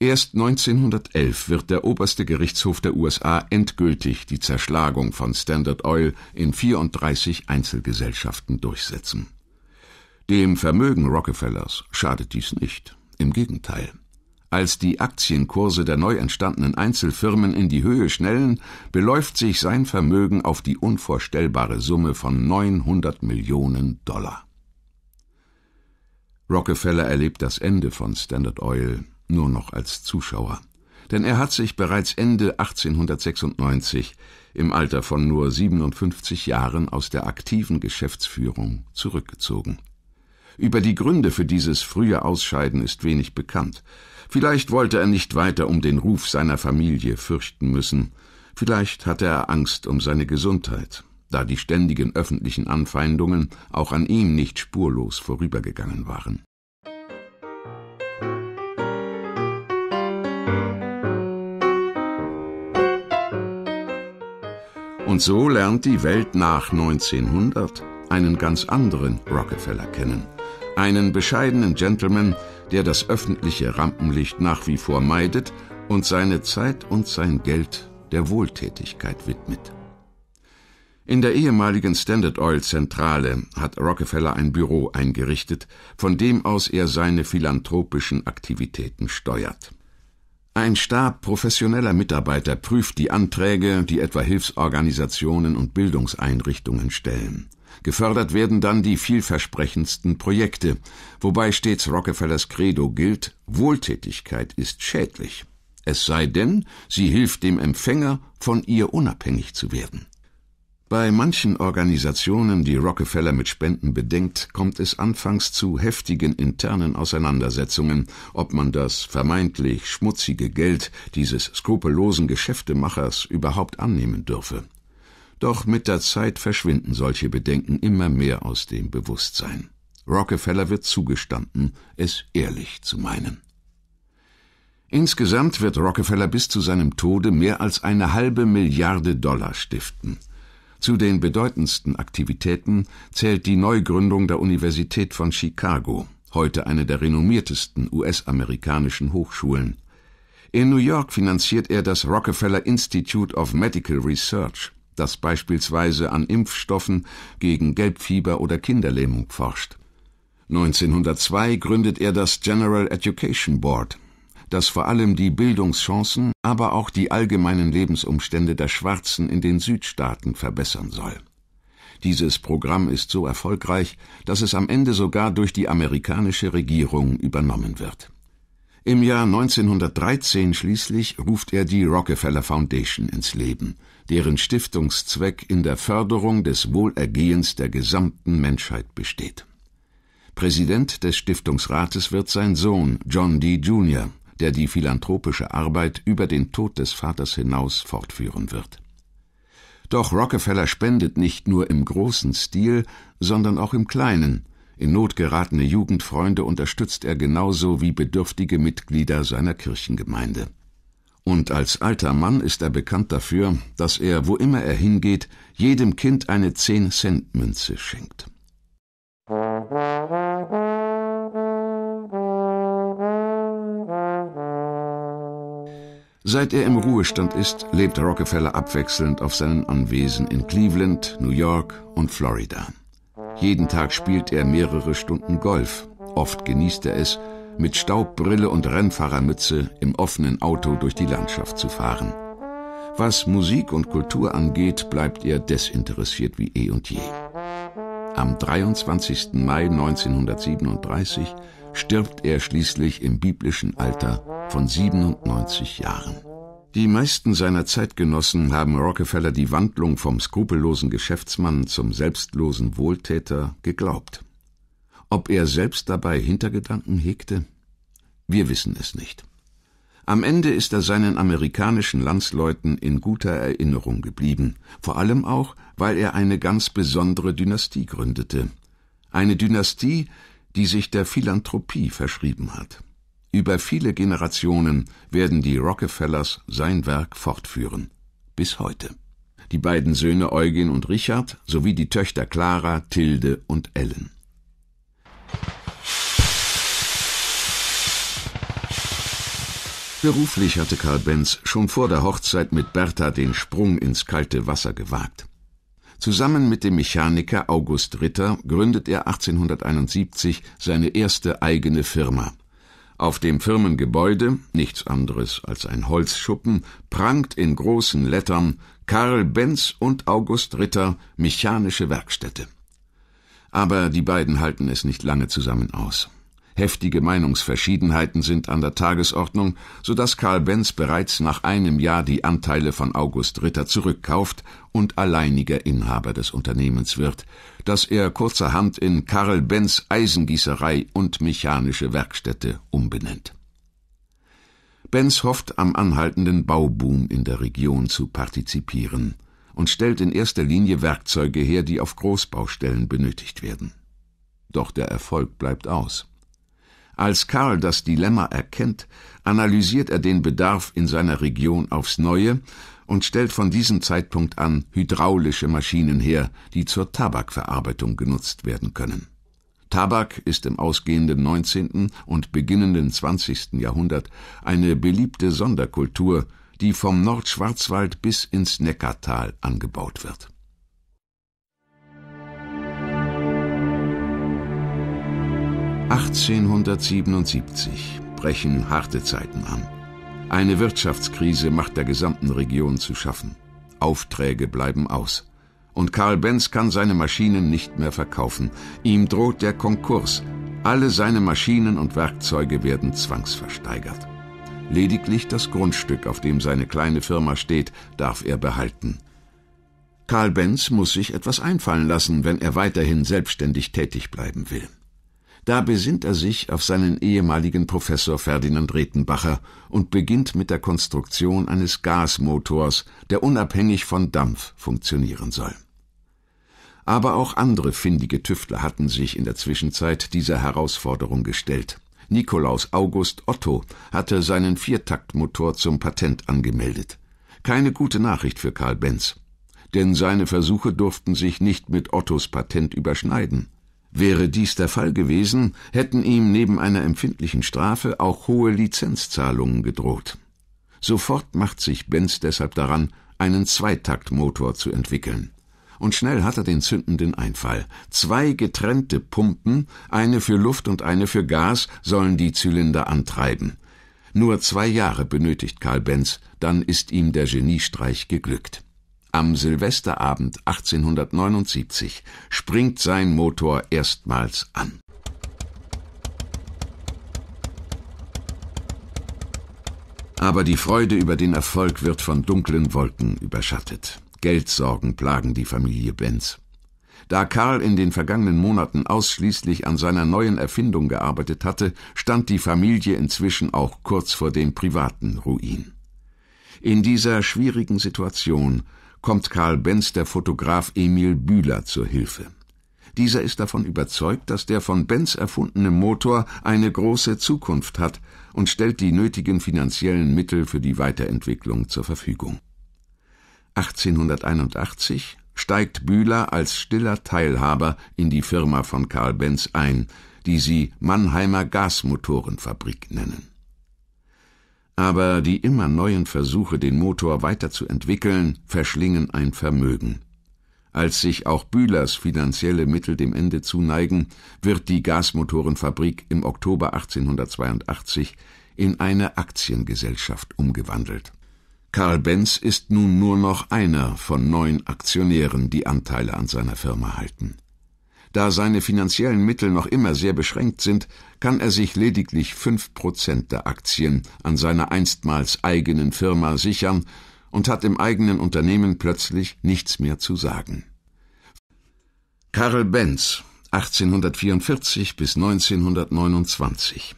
Erst 1911 wird der oberste Gerichtshof der USA endgültig die Zerschlagung von Standard Oil in 34 Einzelgesellschaften durchsetzen. Dem Vermögen Rockefellers schadet dies nicht, im Gegenteil. Als die Aktienkurse der neu entstandenen Einzelfirmen in die Höhe schnellen, beläuft sich sein Vermögen auf die unvorstellbare Summe von 900 Millionen Dollar. Rockefeller erlebt das Ende von Standard Oil nur noch als Zuschauer, denn er hat sich bereits Ende 1896 im Alter von nur 57 Jahren aus der aktiven Geschäftsführung zurückgezogen. Über die Gründe für dieses frühe Ausscheiden ist wenig bekannt. Vielleicht wollte er nicht weiter um den Ruf seiner Familie fürchten müssen, vielleicht hatte er Angst um seine Gesundheit, da die ständigen öffentlichen Anfeindungen auch an ihm nicht spurlos vorübergegangen waren. Und so lernt die Welt nach 1900 einen ganz anderen Rockefeller kennen einen bescheidenen Gentleman, der das öffentliche Rampenlicht nach wie vor meidet und seine Zeit und sein Geld der Wohltätigkeit widmet. In der ehemaligen Standard Oil Zentrale hat Rockefeller ein Büro eingerichtet, von dem aus er seine philanthropischen Aktivitäten steuert. Ein Stab professioneller Mitarbeiter prüft die Anträge, die etwa Hilfsorganisationen und Bildungseinrichtungen stellen. Gefördert werden dann die vielversprechendsten Projekte, wobei stets Rockefellers Credo gilt, Wohltätigkeit ist schädlich. Es sei denn, sie hilft dem Empfänger, von ihr unabhängig zu werden. Bei manchen Organisationen, die Rockefeller mit Spenden bedenkt, kommt es anfangs zu heftigen internen Auseinandersetzungen, ob man das vermeintlich schmutzige Geld dieses skrupellosen Geschäftemachers überhaupt annehmen dürfe. Doch mit der Zeit verschwinden solche Bedenken immer mehr aus dem Bewusstsein. Rockefeller wird zugestanden, es ehrlich zu meinen. Insgesamt wird Rockefeller bis zu seinem Tode mehr als eine halbe Milliarde Dollar stiften – zu den bedeutendsten Aktivitäten zählt die Neugründung der Universität von Chicago, heute eine der renommiertesten US-amerikanischen Hochschulen. In New York finanziert er das Rockefeller Institute of Medical Research, das beispielsweise an Impfstoffen gegen Gelbfieber oder Kinderlähmung forscht. 1902 gründet er das General Education Board, dass vor allem die Bildungschancen, aber auch die allgemeinen Lebensumstände der Schwarzen in den Südstaaten verbessern soll. Dieses Programm ist so erfolgreich, dass es am Ende sogar durch die amerikanische Regierung übernommen wird. Im Jahr 1913 schließlich ruft er die Rockefeller Foundation ins Leben, deren Stiftungszweck in der Förderung des Wohlergehens der gesamten Menschheit besteht. Präsident des Stiftungsrates wird sein Sohn John D. Jr., der die philanthropische Arbeit über den Tod des Vaters hinaus fortführen wird. Doch Rockefeller spendet nicht nur im großen Stil, sondern auch im kleinen. In Not geratene Jugendfreunde unterstützt er genauso wie bedürftige Mitglieder seiner Kirchengemeinde. Und als alter Mann ist er bekannt dafür, dass er, wo immer er hingeht, jedem Kind eine 10-Cent-Münze schenkt. Seit er im Ruhestand ist, lebt Rockefeller abwechselnd auf seinen Anwesen in Cleveland, New York und Florida. Jeden Tag spielt er mehrere Stunden Golf. Oft genießt er es, mit Staubbrille und Rennfahrermütze im offenen Auto durch die Landschaft zu fahren. Was Musik und Kultur angeht, bleibt er desinteressiert wie eh und je. Am 23. Mai 1937 stirbt er schließlich im biblischen Alter von 97 Jahren. Die meisten seiner Zeitgenossen haben Rockefeller die Wandlung vom skrupellosen Geschäftsmann zum selbstlosen Wohltäter geglaubt. Ob er selbst dabei Hintergedanken hegte? Wir wissen es nicht. Am Ende ist er seinen amerikanischen Landsleuten in guter Erinnerung geblieben, vor allem auch, weil er eine ganz besondere Dynastie gründete. Eine Dynastie, die sich der Philanthropie verschrieben hat. Über viele Generationen werden die Rockefellers sein Werk fortführen. Bis heute. Die beiden Söhne Eugen und Richard sowie die Töchter Clara, Tilde und Ellen. Beruflich hatte Karl Benz schon vor der Hochzeit mit Bertha den Sprung ins kalte Wasser gewagt. Zusammen mit dem Mechaniker August Ritter gründet er 1871 seine erste eigene Firma – auf dem Firmengebäude, nichts anderes als ein Holzschuppen, prangt in großen Lettern Karl Benz und August Ritter Mechanische Werkstätte. Aber die beiden halten es nicht lange zusammen aus. Heftige Meinungsverschiedenheiten sind an der Tagesordnung, so dass Karl Benz bereits nach einem Jahr die Anteile von August Ritter zurückkauft und alleiniger Inhaber des Unternehmens wird, das er kurzerhand in Karl Benz Eisengießerei und mechanische Werkstätte umbenennt. Benz hofft, am anhaltenden Bauboom in der Region zu partizipieren und stellt in erster Linie Werkzeuge her, die auf Großbaustellen benötigt werden. Doch der Erfolg bleibt aus. Als Karl das Dilemma erkennt, analysiert er den Bedarf in seiner Region aufs Neue und stellt von diesem Zeitpunkt an hydraulische Maschinen her, die zur Tabakverarbeitung genutzt werden können. Tabak ist im ausgehenden 19. und beginnenden 20. Jahrhundert eine beliebte Sonderkultur, die vom Nordschwarzwald bis ins Neckartal angebaut wird. 1877 brechen harte Zeiten an. Eine Wirtschaftskrise macht der gesamten Region zu schaffen. Aufträge bleiben aus. Und Karl Benz kann seine Maschinen nicht mehr verkaufen. Ihm droht der Konkurs. Alle seine Maschinen und Werkzeuge werden zwangsversteigert. Lediglich das Grundstück, auf dem seine kleine Firma steht, darf er behalten. Karl Benz muss sich etwas einfallen lassen, wenn er weiterhin selbstständig tätig bleiben will. Da besinnt er sich auf seinen ehemaligen Professor Ferdinand Retenbacher und beginnt mit der Konstruktion eines Gasmotors, der unabhängig von Dampf funktionieren soll. Aber auch andere findige Tüftler hatten sich in der Zwischenzeit dieser Herausforderung gestellt. Nikolaus August Otto hatte seinen Viertaktmotor zum Patent angemeldet. Keine gute Nachricht für Karl Benz, denn seine Versuche durften sich nicht mit Ottos Patent überschneiden. Wäre dies der Fall gewesen, hätten ihm neben einer empfindlichen Strafe auch hohe Lizenzzahlungen gedroht. Sofort macht sich Benz deshalb daran, einen Zweitaktmotor zu entwickeln. Und schnell hat er den zündenden Einfall. Zwei getrennte Pumpen, eine für Luft und eine für Gas, sollen die Zylinder antreiben. Nur zwei Jahre benötigt Karl Benz, dann ist ihm der Geniestreich geglückt. Am Silvesterabend 1879 springt sein Motor erstmals an. Aber die Freude über den Erfolg wird von dunklen Wolken überschattet. Geldsorgen plagen die Familie Benz. Da Karl in den vergangenen Monaten ausschließlich an seiner neuen Erfindung gearbeitet hatte, stand die Familie inzwischen auch kurz vor dem privaten Ruin. In dieser schwierigen Situation kommt Karl Benz der Fotograf Emil Bühler zur Hilfe. Dieser ist davon überzeugt, dass der von Benz erfundene Motor eine große Zukunft hat und stellt die nötigen finanziellen Mittel für die Weiterentwicklung zur Verfügung. 1881 steigt Bühler als stiller Teilhaber in die Firma von Karl Benz ein, die sie Mannheimer Gasmotorenfabrik nennen aber die immer neuen Versuche, den Motor weiterzuentwickeln, verschlingen ein Vermögen. Als sich auch Bühlers finanzielle Mittel dem Ende zuneigen, wird die Gasmotorenfabrik im Oktober 1882 in eine Aktiengesellschaft umgewandelt. Karl Benz ist nun nur noch einer von neun Aktionären, die Anteile an seiner Firma halten. Da seine finanziellen Mittel noch immer sehr beschränkt sind, kann er sich lediglich fünf Prozent der Aktien an seiner einstmals eigenen Firma sichern und hat im eigenen Unternehmen plötzlich nichts mehr zu sagen. Karl Benz, 1844 bis 1929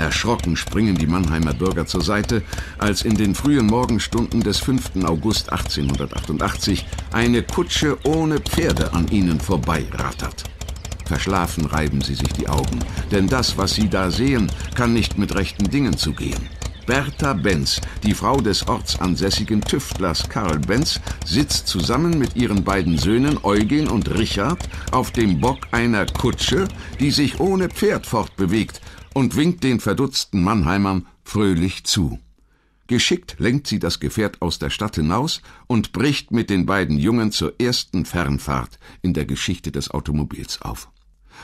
Erschrocken springen die Mannheimer Bürger zur Seite, als in den frühen Morgenstunden des 5. August 1888 eine Kutsche ohne Pferde an ihnen vorbeirattert. Verschlafen reiben sie sich die Augen, denn das, was sie da sehen, kann nicht mit rechten Dingen zugehen. Bertha Benz, die Frau des ortsansässigen Tüftlers Karl Benz, sitzt zusammen mit ihren beiden Söhnen Eugen und Richard auf dem Bock einer Kutsche, die sich ohne Pferd fortbewegt und winkt den verdutzten Mannheimern fröhlich zu. Geschickt lenkt sie das Gefährt aus der Stadt hinaus und bricht mit den beiden Jungen zur ersten Fernfahrt in der Geschichte des Automobils auf.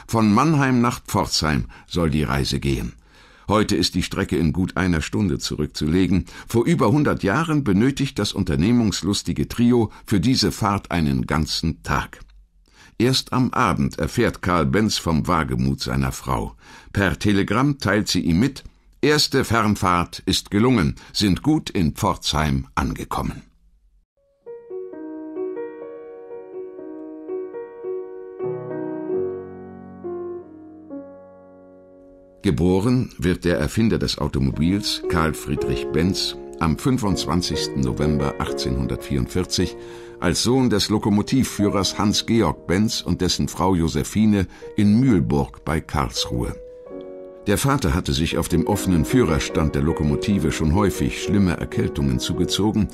Von Mannheim nach Pforzheim soll die Reise gehen. Heute ist die Strecke in gut einer Stunde zurückzulegen. Vor über hundert Jahren benötigt das unternehmungslustige Trio für diese Fahrt einen ganzen Tag. Erst am Abend erfährt Karl Benz vom Wagemut seiner Frau. Per Telegramm teilt sie ihm mit, erste Fernfahrt ist gelungen, sind gut in Pforzheim angekommen. Geboren wird der Erfinder des Automobils Karl Friedrich Benz am 25. November 1844 als Sohn des Lokomotivführers Hans-Georg Benz und dessen Frau Josephine in Mühlburg bei Karlsruhe. Der Vater hatte sich auf dem offenen Führerstand der Lokomotive schon häufig schlimme Erkältungen zugezogen,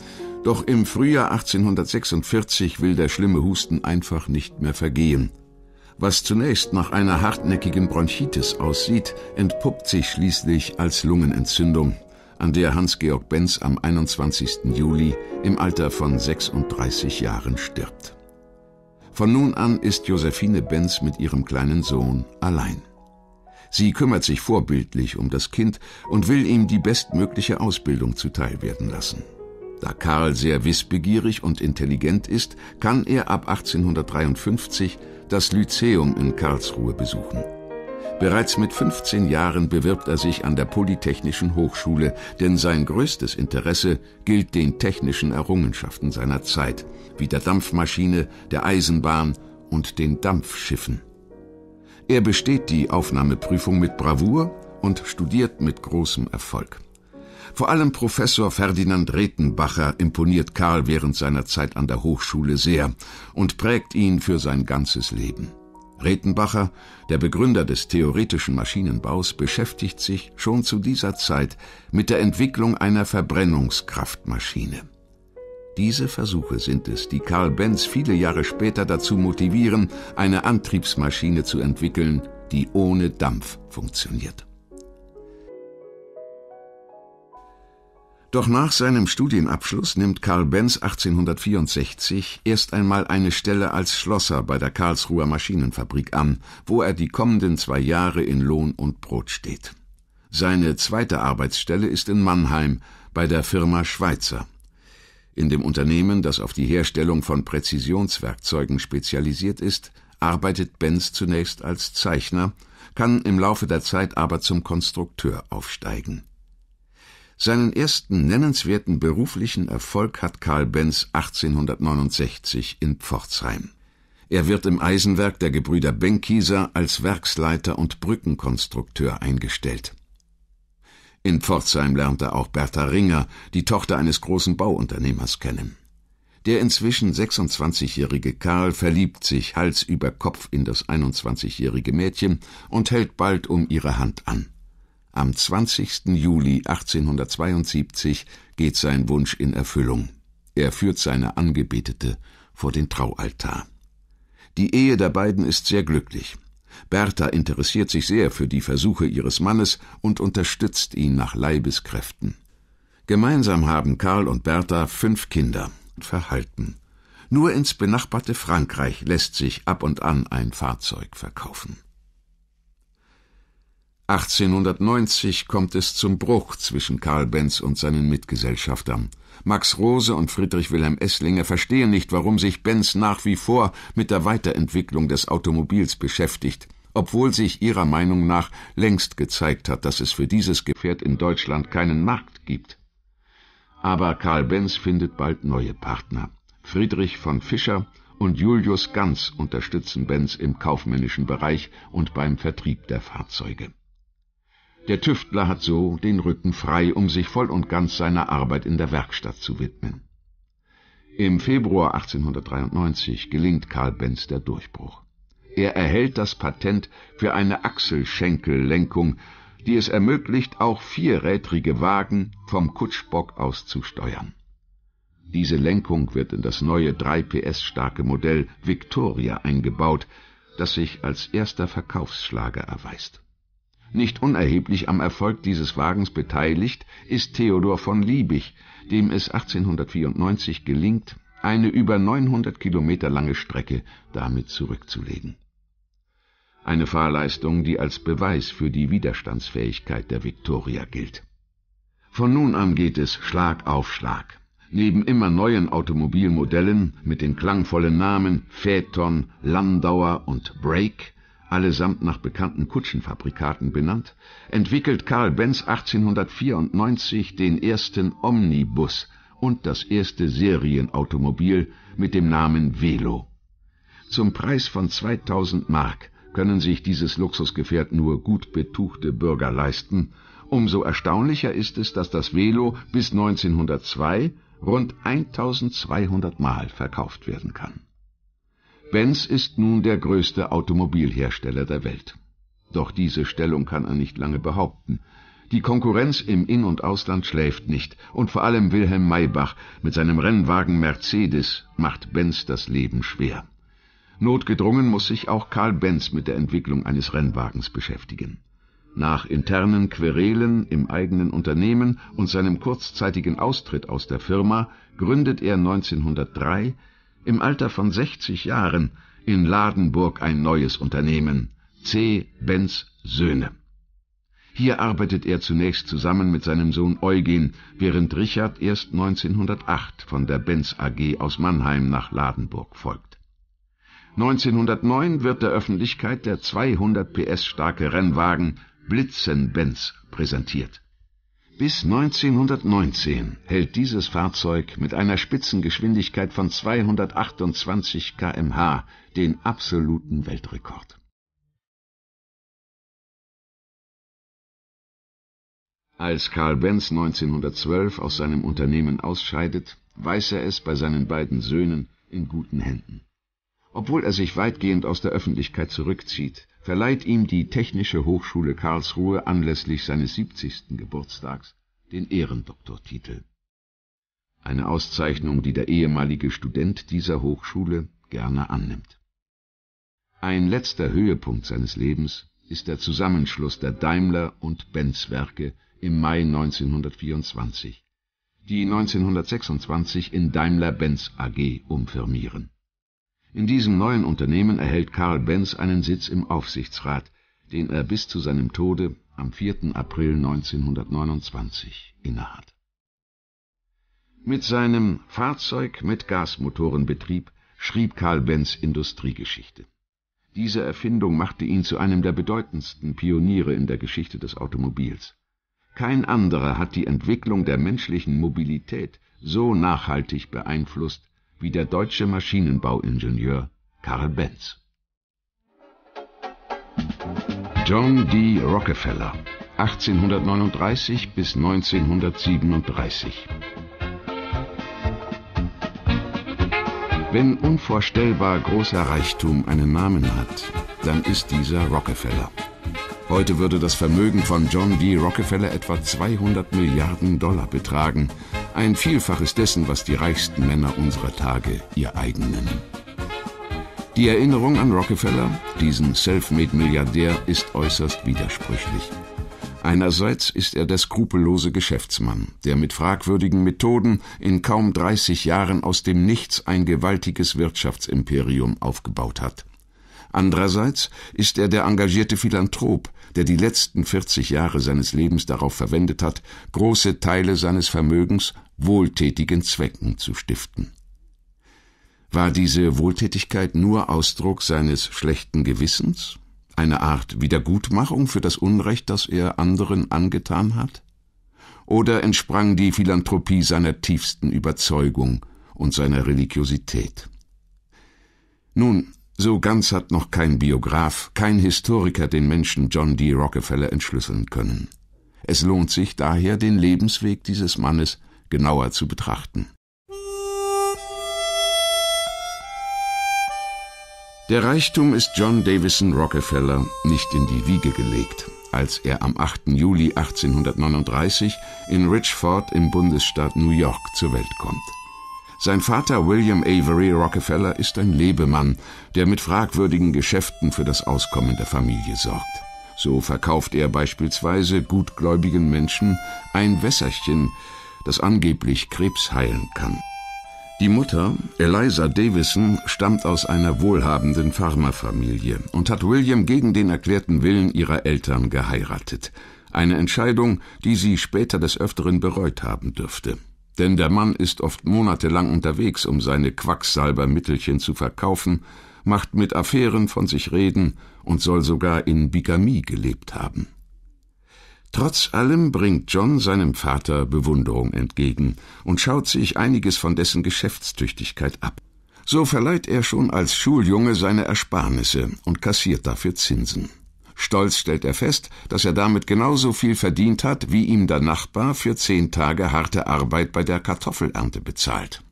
doch im Frühjahr 1846 will der schlimme Husten einfach nicht mehr vergehen. Was zunächst nach einer hartnäckigen Bronchitis aussieht, entpuppt sich schließlich als Lungenentzündung, an der Hans-Georg Benz am 21. Juli im Alter von 36 Jahren stirbt. Von nun an ist Josephine Benz mit ihrem kleinen Sohn allein. Sie kümmert sich vorbildlich um das Kind und will ihm die bestmögliche Ausbildung zuteilwerden lassen. Da Karl sehr wissbegierig und intelligent ist, kann er ab 1853 das Lyzeum in Karlsruhe besuchen. Bereits mit 15 Jahren bewirbt er sich an der Polytechnischen Hochschule, denn sein größtes Interesse gilt den technischen Errungenschaften seiner Zeit, wie der Dampfmaschine, der Eisenbahn und den Dampfschiffen. Er besteht die Aufnahmeprüfung mit Bravour und studiert mit großem Erfolg. Vor allem Professor Ferdinand Retenbacher imponiert Karl während seiner Zeit an der Hochschule sehr und prägt ihn für sein ganzes Leben. Retenbacher, der Begründer des theoretischen Maschinenbaus, beschäftigt sich schon zu dieser Zeit mit der Entwicklung einer Verbrennungskraftmaschine. Diese Versuche sind es, die Karl Benz viele Jahre später dazu motivieren, eine Antriebsmaschine zu entwickeln, die ohne Dampf funktioniert. Doch nach seinem Studienabschluss nimmt Karl Benz 1864 erst einmal eine Stelle als Schlosser bei der Karlsruher Maschinenfabrik an, wo er die kommenden zwei Jahre in Lohn und Brot steht. Seine zweite Arbeitsstelle ist in Mannheim bei der Firma Schweizer. In dem Unternehmen, das auf die Herstellung von Präzisionswerkzeugen spezialisiert ist, arbeitet Benz zunächst als Zeichner, kann im Laufe der Zeit aber zum Konstrukteur aufsteigen. Seinen ersten nennenswerten beruflichen Erfolg hat Karl Benz 1869 in Pforzheim. Er wird im Eisenwerk der Gebrüder Benkieser als Werksleiter und Brückenkonstrukteur eingestellt. In Pforzheim lernt er auch Bertha Ringer, die Tochter eines großen Bauunternehmers, kennen. Der inzwischen 26-jährige Karl verliebt sich Hals über Kopf in das 21-jährige Mädchen und hält bald um ihre Hand an. Am 20. Juli 1872 geht sein Wunsch in Erfüllung. Er führt seine Angebetete vor den Traualtar. Die Ehe der beiden ist sehr glücklich. Bertha interessiert sich sehr für die Versuche ihres Mannes und unterstützt ihn nach Leibeskräften. Gemeinsam haben Karl und Bertha fünf Kinder, verhalten. Nur ins benachbarte Frankreich lässt sich ab und an ein Fahrzeug verkaufen. 1890 kommt es zum Bruch zwischen Karl Benz und seinen Mitgesellschaftern. Max Rose und Friedrich Wilhelm Esslinger verstehen nicht, warum sich Benz nach wie vor mit der Weiterentwicklung des Automobils beschäftigt, obwohl sich ihrer Meinung nach längst gezeigt hat, dass es für dieses Gefährt in Deutschland keinen Markt gibt. Aber Karl Benz findet bald neue Partner. Friedrich von Fischer und Julius Ganz unterstützen Benz im kaufmännischen Bereich und beim Vertrieb der Fahrzeuge. Der Tüftler hat so den Rücken frei, um sich voll und ganz seiner Arbeit in der Werkstatt zu widmen. Im Februar 1893 gelingt Karl Benz der Durchbruch. Er erhält das Patent für eine Achselschenkellenkung, die es ermöglicht, auch vierrädrige Wagen vom Kutschbock aus zu steuern. Diese Lenkung wird in das neue 3 PS starke Modell Victoria eingebaut, das sich als erster Verkaufsschlager erweist nicht unerheblich am Erfolg dieses Wagens beteiligt ist Theodor von Liebig, dem es 1894 gelingt, eine über 900 Kilometer lange Strecke damit zurückzulegen. Eine Fahrleistung, die als Beweis für die Widerstandsfähigkeit der Victoria gilt. Von nun an geht es Schlag auf Schlag. Neben immer neuen Automobilmodellen mit den klangvollen Namen Phaeton, Landauer und Brake allesamt nach bekannten Kutschenfabrikaten benannt, entwickelt Karl Benz 1894 den ersten Omnibus und das erste Serienautomobil mit dem Namen Velo. Zum Preis von 2000 Mark können sich dieses Luxusgefährt nur gut betuchte Bürger leisten, umso erstaunlicher ist es, dass das Velo bis 1902 rund 1200 Mal verkauft werden kann Benz ist nun der größte Automobilhersteller der Welt. Doch diese Stellung kann er nicht lange behaupten. Die Konkurrenz im In- und Ausland schläft nicht, und vor allem Wilhelm Maybach mit seinem Rennwagen Mercedes macht Benz das Leben schwer. Notgedrungen muss sich auch Karl Benz mit der Entwicklung eines Rennwagens beschäftigen. Nach internen Querelen im eigenen Unternehmen und seinem kurzzeitigen Austritt aus der Firma gründet er 1903 im Alter von 60 Jahren in Ladenburg ein neues Unternehmen, C. Benz Söhne. Hier arbeitet er zunächst zusammen mit seinem Sohn Eugen, während Richard erst 1908 von der Benz AG aus Mannheim nach Ladenburg folgt. 1909 wird der Öffentlichkeit der 200 PS starke Rennwagen Blitzen Benz präsentiert. Bis 1919 hält dieses Fahrzeug mit einer Spitzengeschwindigkeit von 228 km/h den absoluten Weltrekord. Als Carl Benz 1912 aus seinem Unternehmen ausscheidet, weiß er es bei seinen beiden Söhnen in guten Händen obwohl er sich weitgehend aus der Öffentlichkeit zurückzieht, verleiht ihm die Technische Hochschule Karlsruhe anlässlich seines 70. Geburtstags den Ehrendoktortitel. Eine Auszeichnung, die der ehemalige Student dieser Hochschule gerne annimmt. Ein letzter Höhepunkt seines Lebens ist der Zusammenschluss der Daimler- und Benz-Werke im Mai 1924, die 1926 in Daimler-Benz AG umfirmieren in diesem neuen Unternehmen erhält Karl Benz einen Sitz im Aufsichtsrat, den er bis zu seinem Tode am 4. April 1929 innehat. Mit seinem Fahrzeug mit Gasmotorenbetrieb schrieb Karl Benz Industriegeschichte. Diese Erfindung machte ihn zu einem der bedeutendsten Pioniere in der Geschichte des Automobils. Kein anderer hat die Entwicklung der menschlichen Mobilität so nachhaltig beeinflusst wie der deutsche Maschinenbauingenieur Karl Benz. John D. Rockefeller, 1839 bis 1937. Wenn unvorstellbar großer Reichtum einen Namen hat, dann ist dieser Rockefeller. Heute würde das Vermögen von John D. Rockefeller etwa 200 Milliarden Dollar betragen, ein Vielfaches dessen, was die reichsten Männer unserer Tage ihr eigen nennen. Die Erinnerung an Rockefeller, diesen self made milliardär ist äußerst widersprüchlich. Einerseits ist er der skrupellose Geschäftsmann, der mit fragwürdigen Methoden in kaum 30 Jahren aus dem Nichts ein gewaltiges Wirtschaftsimperium aufgebaut hat. Andererseits ist er der engagierte Philanthrop, der die letzten 40 Jahre seines Lebens darauf verwendet hat, große Teile seines Vermögens wohltätigen Zwecken zu stiften. War diese Wohltätigkeit nur Ausdruck seines schlechten Gewissens? Eine Art Wiedergutmachung für das Unrecht, das er anderen angetan hat? Oder entsprang die Philanthropie seiner tiefsten Überzeugung und seiner Religiosität? Nun, so ganz hat noch kein Biograf, kein Historiker den Menschen John D. Rockefeller entschlüsseln können. Es lohnt sich daher, den Lebensweg dieses Mannes genauer zu betrachten. Der Reichtum ist John Davison Rockefeller nicht in die Wiege gelegt, als er am 8. Juli 1839 in Richford im Bundesstaat New York zur Welt kommt. Sein Vater William Avery Rockefeller ist ein Lebemann, der mit fragwürdigen Geschäften für das Auskommen der Familie sorgt. So verkauft er beispielsweise gutgläubigen Menschen ein Wässerchen, das angeblich Krebs heilen kann. Die Mutter, Eliza Davison, stammt aus einer wohlhabenden Pharmafamilie und hat William gegen den erklärten Willen ihrer Eltern geheiratet. Eine Entscheidung, die sie später des Öfteren bereut haben dürfte. Denn der Mann ist oft monatelang unterwegs, um seine Quacksalbermittelchen zu verkaufen, macht mit Affären von sich reden und soll sogar in Bigamie gelebt haben. Trotz allem bringt John seinem Vater Bewunderung entgegen und schaut sich einiges von dessen Geschäftstüchtigkeit ab. So verleiht er schon als Schuljunge seine Ersparnisse und kassiert dafür Zinsen. Stolz stellt er fest, dass er damit genauso viel verdient hat, wie ihm der Nachbar für zehn Tage harte Arbeit bei der Kartoffelernte bezahlt.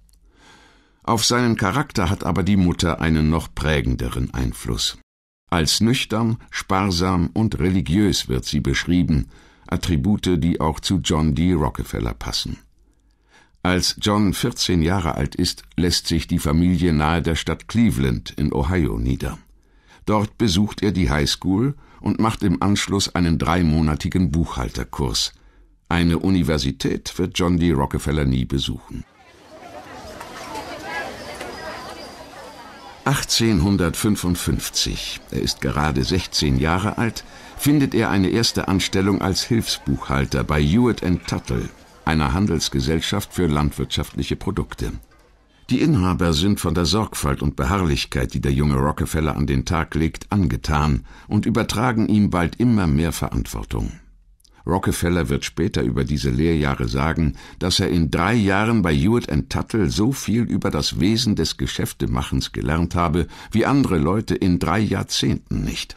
Auf seinen Charakter hat aber die Mutter einen noch prägenderen Einfluss. Als nüchtern, sparsam und religiös wird sie beschrieben, Attribute, die auch zu John D. Rockefeller passen. Als John 14 Jahre alt ist, lässt sich die Familie nahe der Stadt Cleveland in Ohio nieder. Dort besucht er die High School und macht im Anschluss einen dreimonatigen Buchhalterkurs. Eine Universität wird John D. Rockefeller nie besuchen. 1855, er ist gerade 16 Jahre alt, findet er eine erste Anstellung als Hilfsbuchhalter bei Hewitt Tuttle, einer Handelsgesellschaft für landwirtschaftliche Produkte. Die Inhaber sind von der Sorgfalt und Beharrlichkeit, die der junge Rockefeller an den Tag legt, angetan und übertragen ihm bald immer mehr Verantwortung. Rockefeller wird später über diese Lehrjahre sagen, dass er in drei Jahren bei Hewitt Tuttle so viel über das Wesen des Geschäftemachens gelernt habe, wie andere Leute in drei Jahrzehnten nicht.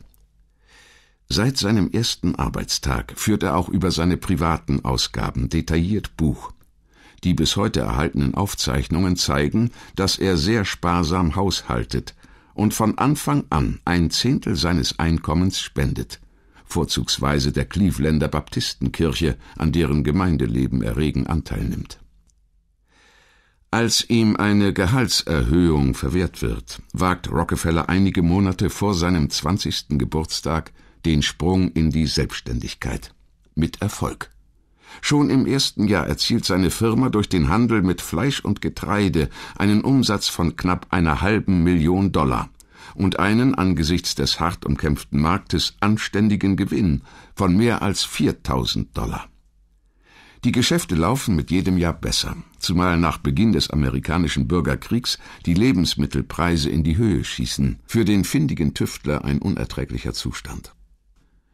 Seit seinem ersten Arbeitstag führt er auch über seine privaten Ausgaben detailliert Buch. Die bis heute erhaltenen Aufzeichnungen zeigen, dass er sehr sparsam haushaltet und von Anfang an ein Zehntel seines Einkommens spendet, vorzugsweise der Clevelander Baptistenkirche, an deren Gemeindeleben er regen Anteil nimmt. Als ihm eine Gehaltserhöhung verwehrt wird, wagt Rockefeller einige Monate vor seinem 20. Geburtstag den Sprung in die Selbstständigkeit. Mit Erfolg. Schon im ersten Jahr erzielt seine Firma durch den Handel mit Fleisch und Getreide einen Umsatz von knapp einer halben Million Dollar und einen angesichts des hart umkämpften Marktes anständigen Gewinn von mehr als 4000 Dollar. Die Geschäfte laufen mit jedem Jahr besser, zumal nach Beginn des amerikanischen Bürgerkriegs die Lebensmittelpreise in die Höhe schießen, für den findigen Tüftler ein unerträglicher Zustand.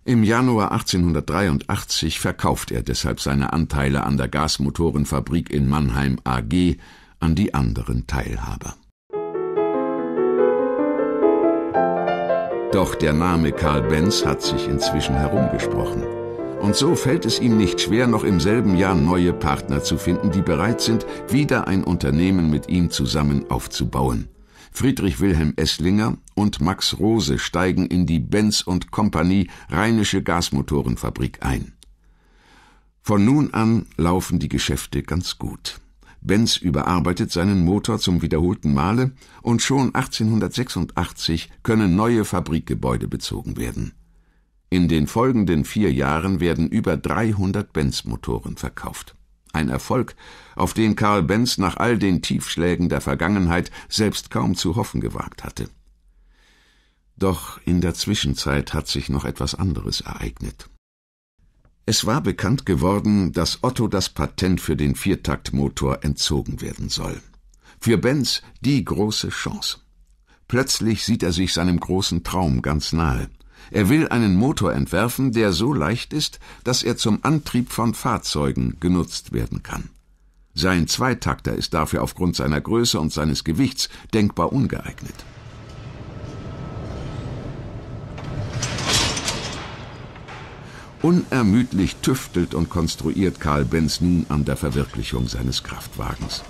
Im Januar 1883 verkauft er deshalb seine Anteile an der Gasmotorenfabrik in Mannheim AG an die anderen Teilhaber. Doch der Name Karl Benz hat sich inzwischen herumgesprochen. Und so fällt es ihm nicht schwer, noch im selben Jahr neue Partner zu finden, die bereit sind, wieder ein Unternehmen mit ihm zusammen aufzubauen. Friedrich Wilhelm Esslinger und Max Rose steigen in die Benz und Kompanie Rheinische Gasmotorenfabrik ein. Von nun an laufen die Geschäfte ganz gut. Benz überarbeitet seinen Motor zum wiederholten Male und schon 1886 können neue Fabrikgebäude bezogen werden. In den folgenden vier Jahren werden über 300 Benz-Motoren verkauft. Ein Erfolg, auf den Karl Benz nach all den Tiefschlägen der Vergangenheit selbst kaum zu hoffen gewagt hatte. Doch in der Zwischenzeit hat sich noch etwas anderes ereignet. Es war bekannt geworden, dass Otto das Patent für den Viertaktmotor entzogen werden soll. Für Benz die große Chance. Plötzlich sieht er sich seinem großen Traum ganz nahe. Er will einen Motor entwerfen, der so leicht ist, dass er zum Antrieb von Fahrzeugen genutzt werden kann. Sein Zweitakter ist dafür aufgrund seiner Größe und seines Gewichts denkbar ungeeignet. Unermüdlich tüftelt und konstruiert Karl Benz nun an der Verwirklichung seines Kraftwagens.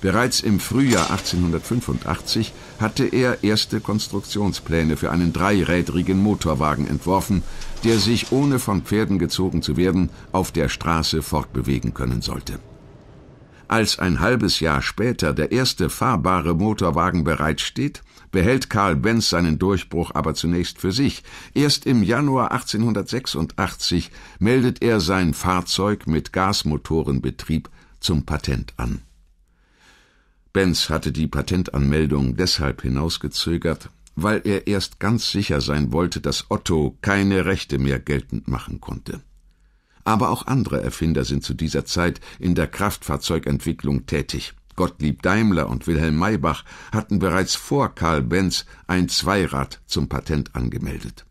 Bereits im Frühjahr 1885 hatte er erste Konstruktionspläne für einen dreirädrigen Motorwagen entworfen, der sich ohne von Pferden gezogen zu werden auf der Straße fortbewegen können sollte. Als ein halbes Jahr später der erste fahrbare Motorwagen bereitsteht, behält Karl Benz seinen Durchbruch aber zunächst für sich. Erst im Januar 1886 meldet er sein Fahrzeug mit Gasmotorenbetrieb zum Patent an. Benz hatte die Patentanmeldung deshalb hinausgezögert, weil er erst ganz sicher sein wollte, dass Otto keine Rechte mehr geltend machen konnte. Aber auch andere Erfinder sind zu dieser Zeit in der Kraftfahrzeugentwicklung tätig. Gottlieb Daimler und Wilhelm Maybach hatten bereits vor Karl Benz ein Zweirad zum Patent angemeldet.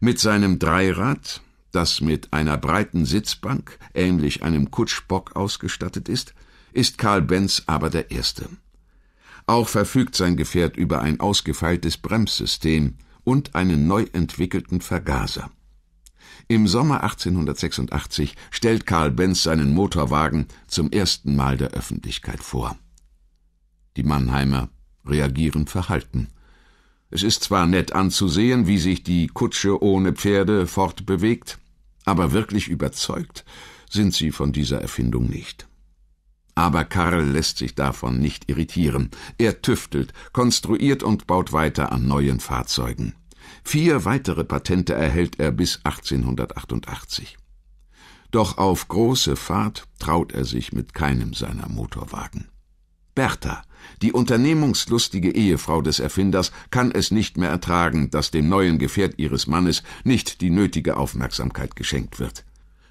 Mit seinem Dreirad, das mit einer breiten Sitzbank ähnlich einem Kutschbock ausgestattet ist, ist Karl Benz aber der Erste. Auch verfügt sein Gefährt über ein ausgefeiltes Bremssystem und einen neu entwickelten Vergaser. Im Sommer 1886 stellt Karl Benz seinen Motorwagen zum ersten Mal der Öffentlichkeit vor. Die Mannheimer reagieren verhalten. Es ist zwar nett anzusehen, wie sich die Kutsche ohne Pferde fortbewegt, aber wirklich überzeugt sind sie von dieser Erfindung nicht. Aber Karl lässt sich davon nicht irritieren. Er tüftelt, konstruiert und baut weiter an neuen Fahrzeugen. Vier weitere Patente erhält er bis 1888. Doch auf große Fahrt traut er sich mit keinem seiner Motorwagen. Bertha, die unternehmungslustige Ehefrau des Erfinders, kann es nicht mehr ertragen, dass dem neuen Gefährt ihres Mannes nicht die nötige Aufmerksamkeit geschenkt wird.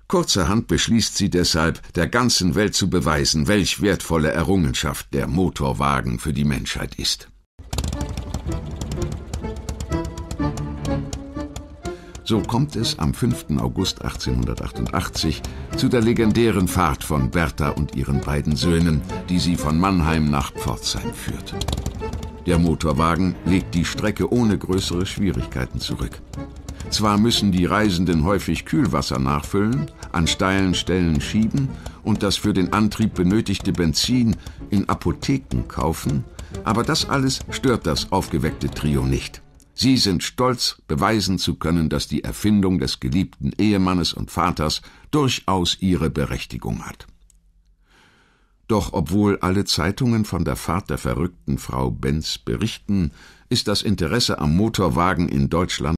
Kurzerhand beschließt sie deshalb, der ganzen Welt zu beweisen, welch wertvolle Errungenschaft der Motorwagen für die Menschheit ist. So kommt es am 5. August 1888 zu der legendären Fahrt von Bertha und ihren beiden Söhnen, die sie von Mannheim nach Pforzheim führt. Der Motorwagen legt die Strecke ohne größere Schwierigkeiten zurück. Zwar müssen die Reisenden häufig Kühlwasser nachfüllen, an steilen Stellen schieben und das für den Antrieb benötigte Benzin in Apotheken kaufen, aber das alles stört das aufgeweckte Trio nicht. Sie sind stolz, beweisen zu können, dass die Erfindung des geliebten Ehemannes und Vaters durchaus ihre Berechtigung hat. Doch obwohl alle Zeitungen von der Fahrt der verrückten Frau Benz berichten, ist das Interesse am Motorwagen in Deutschland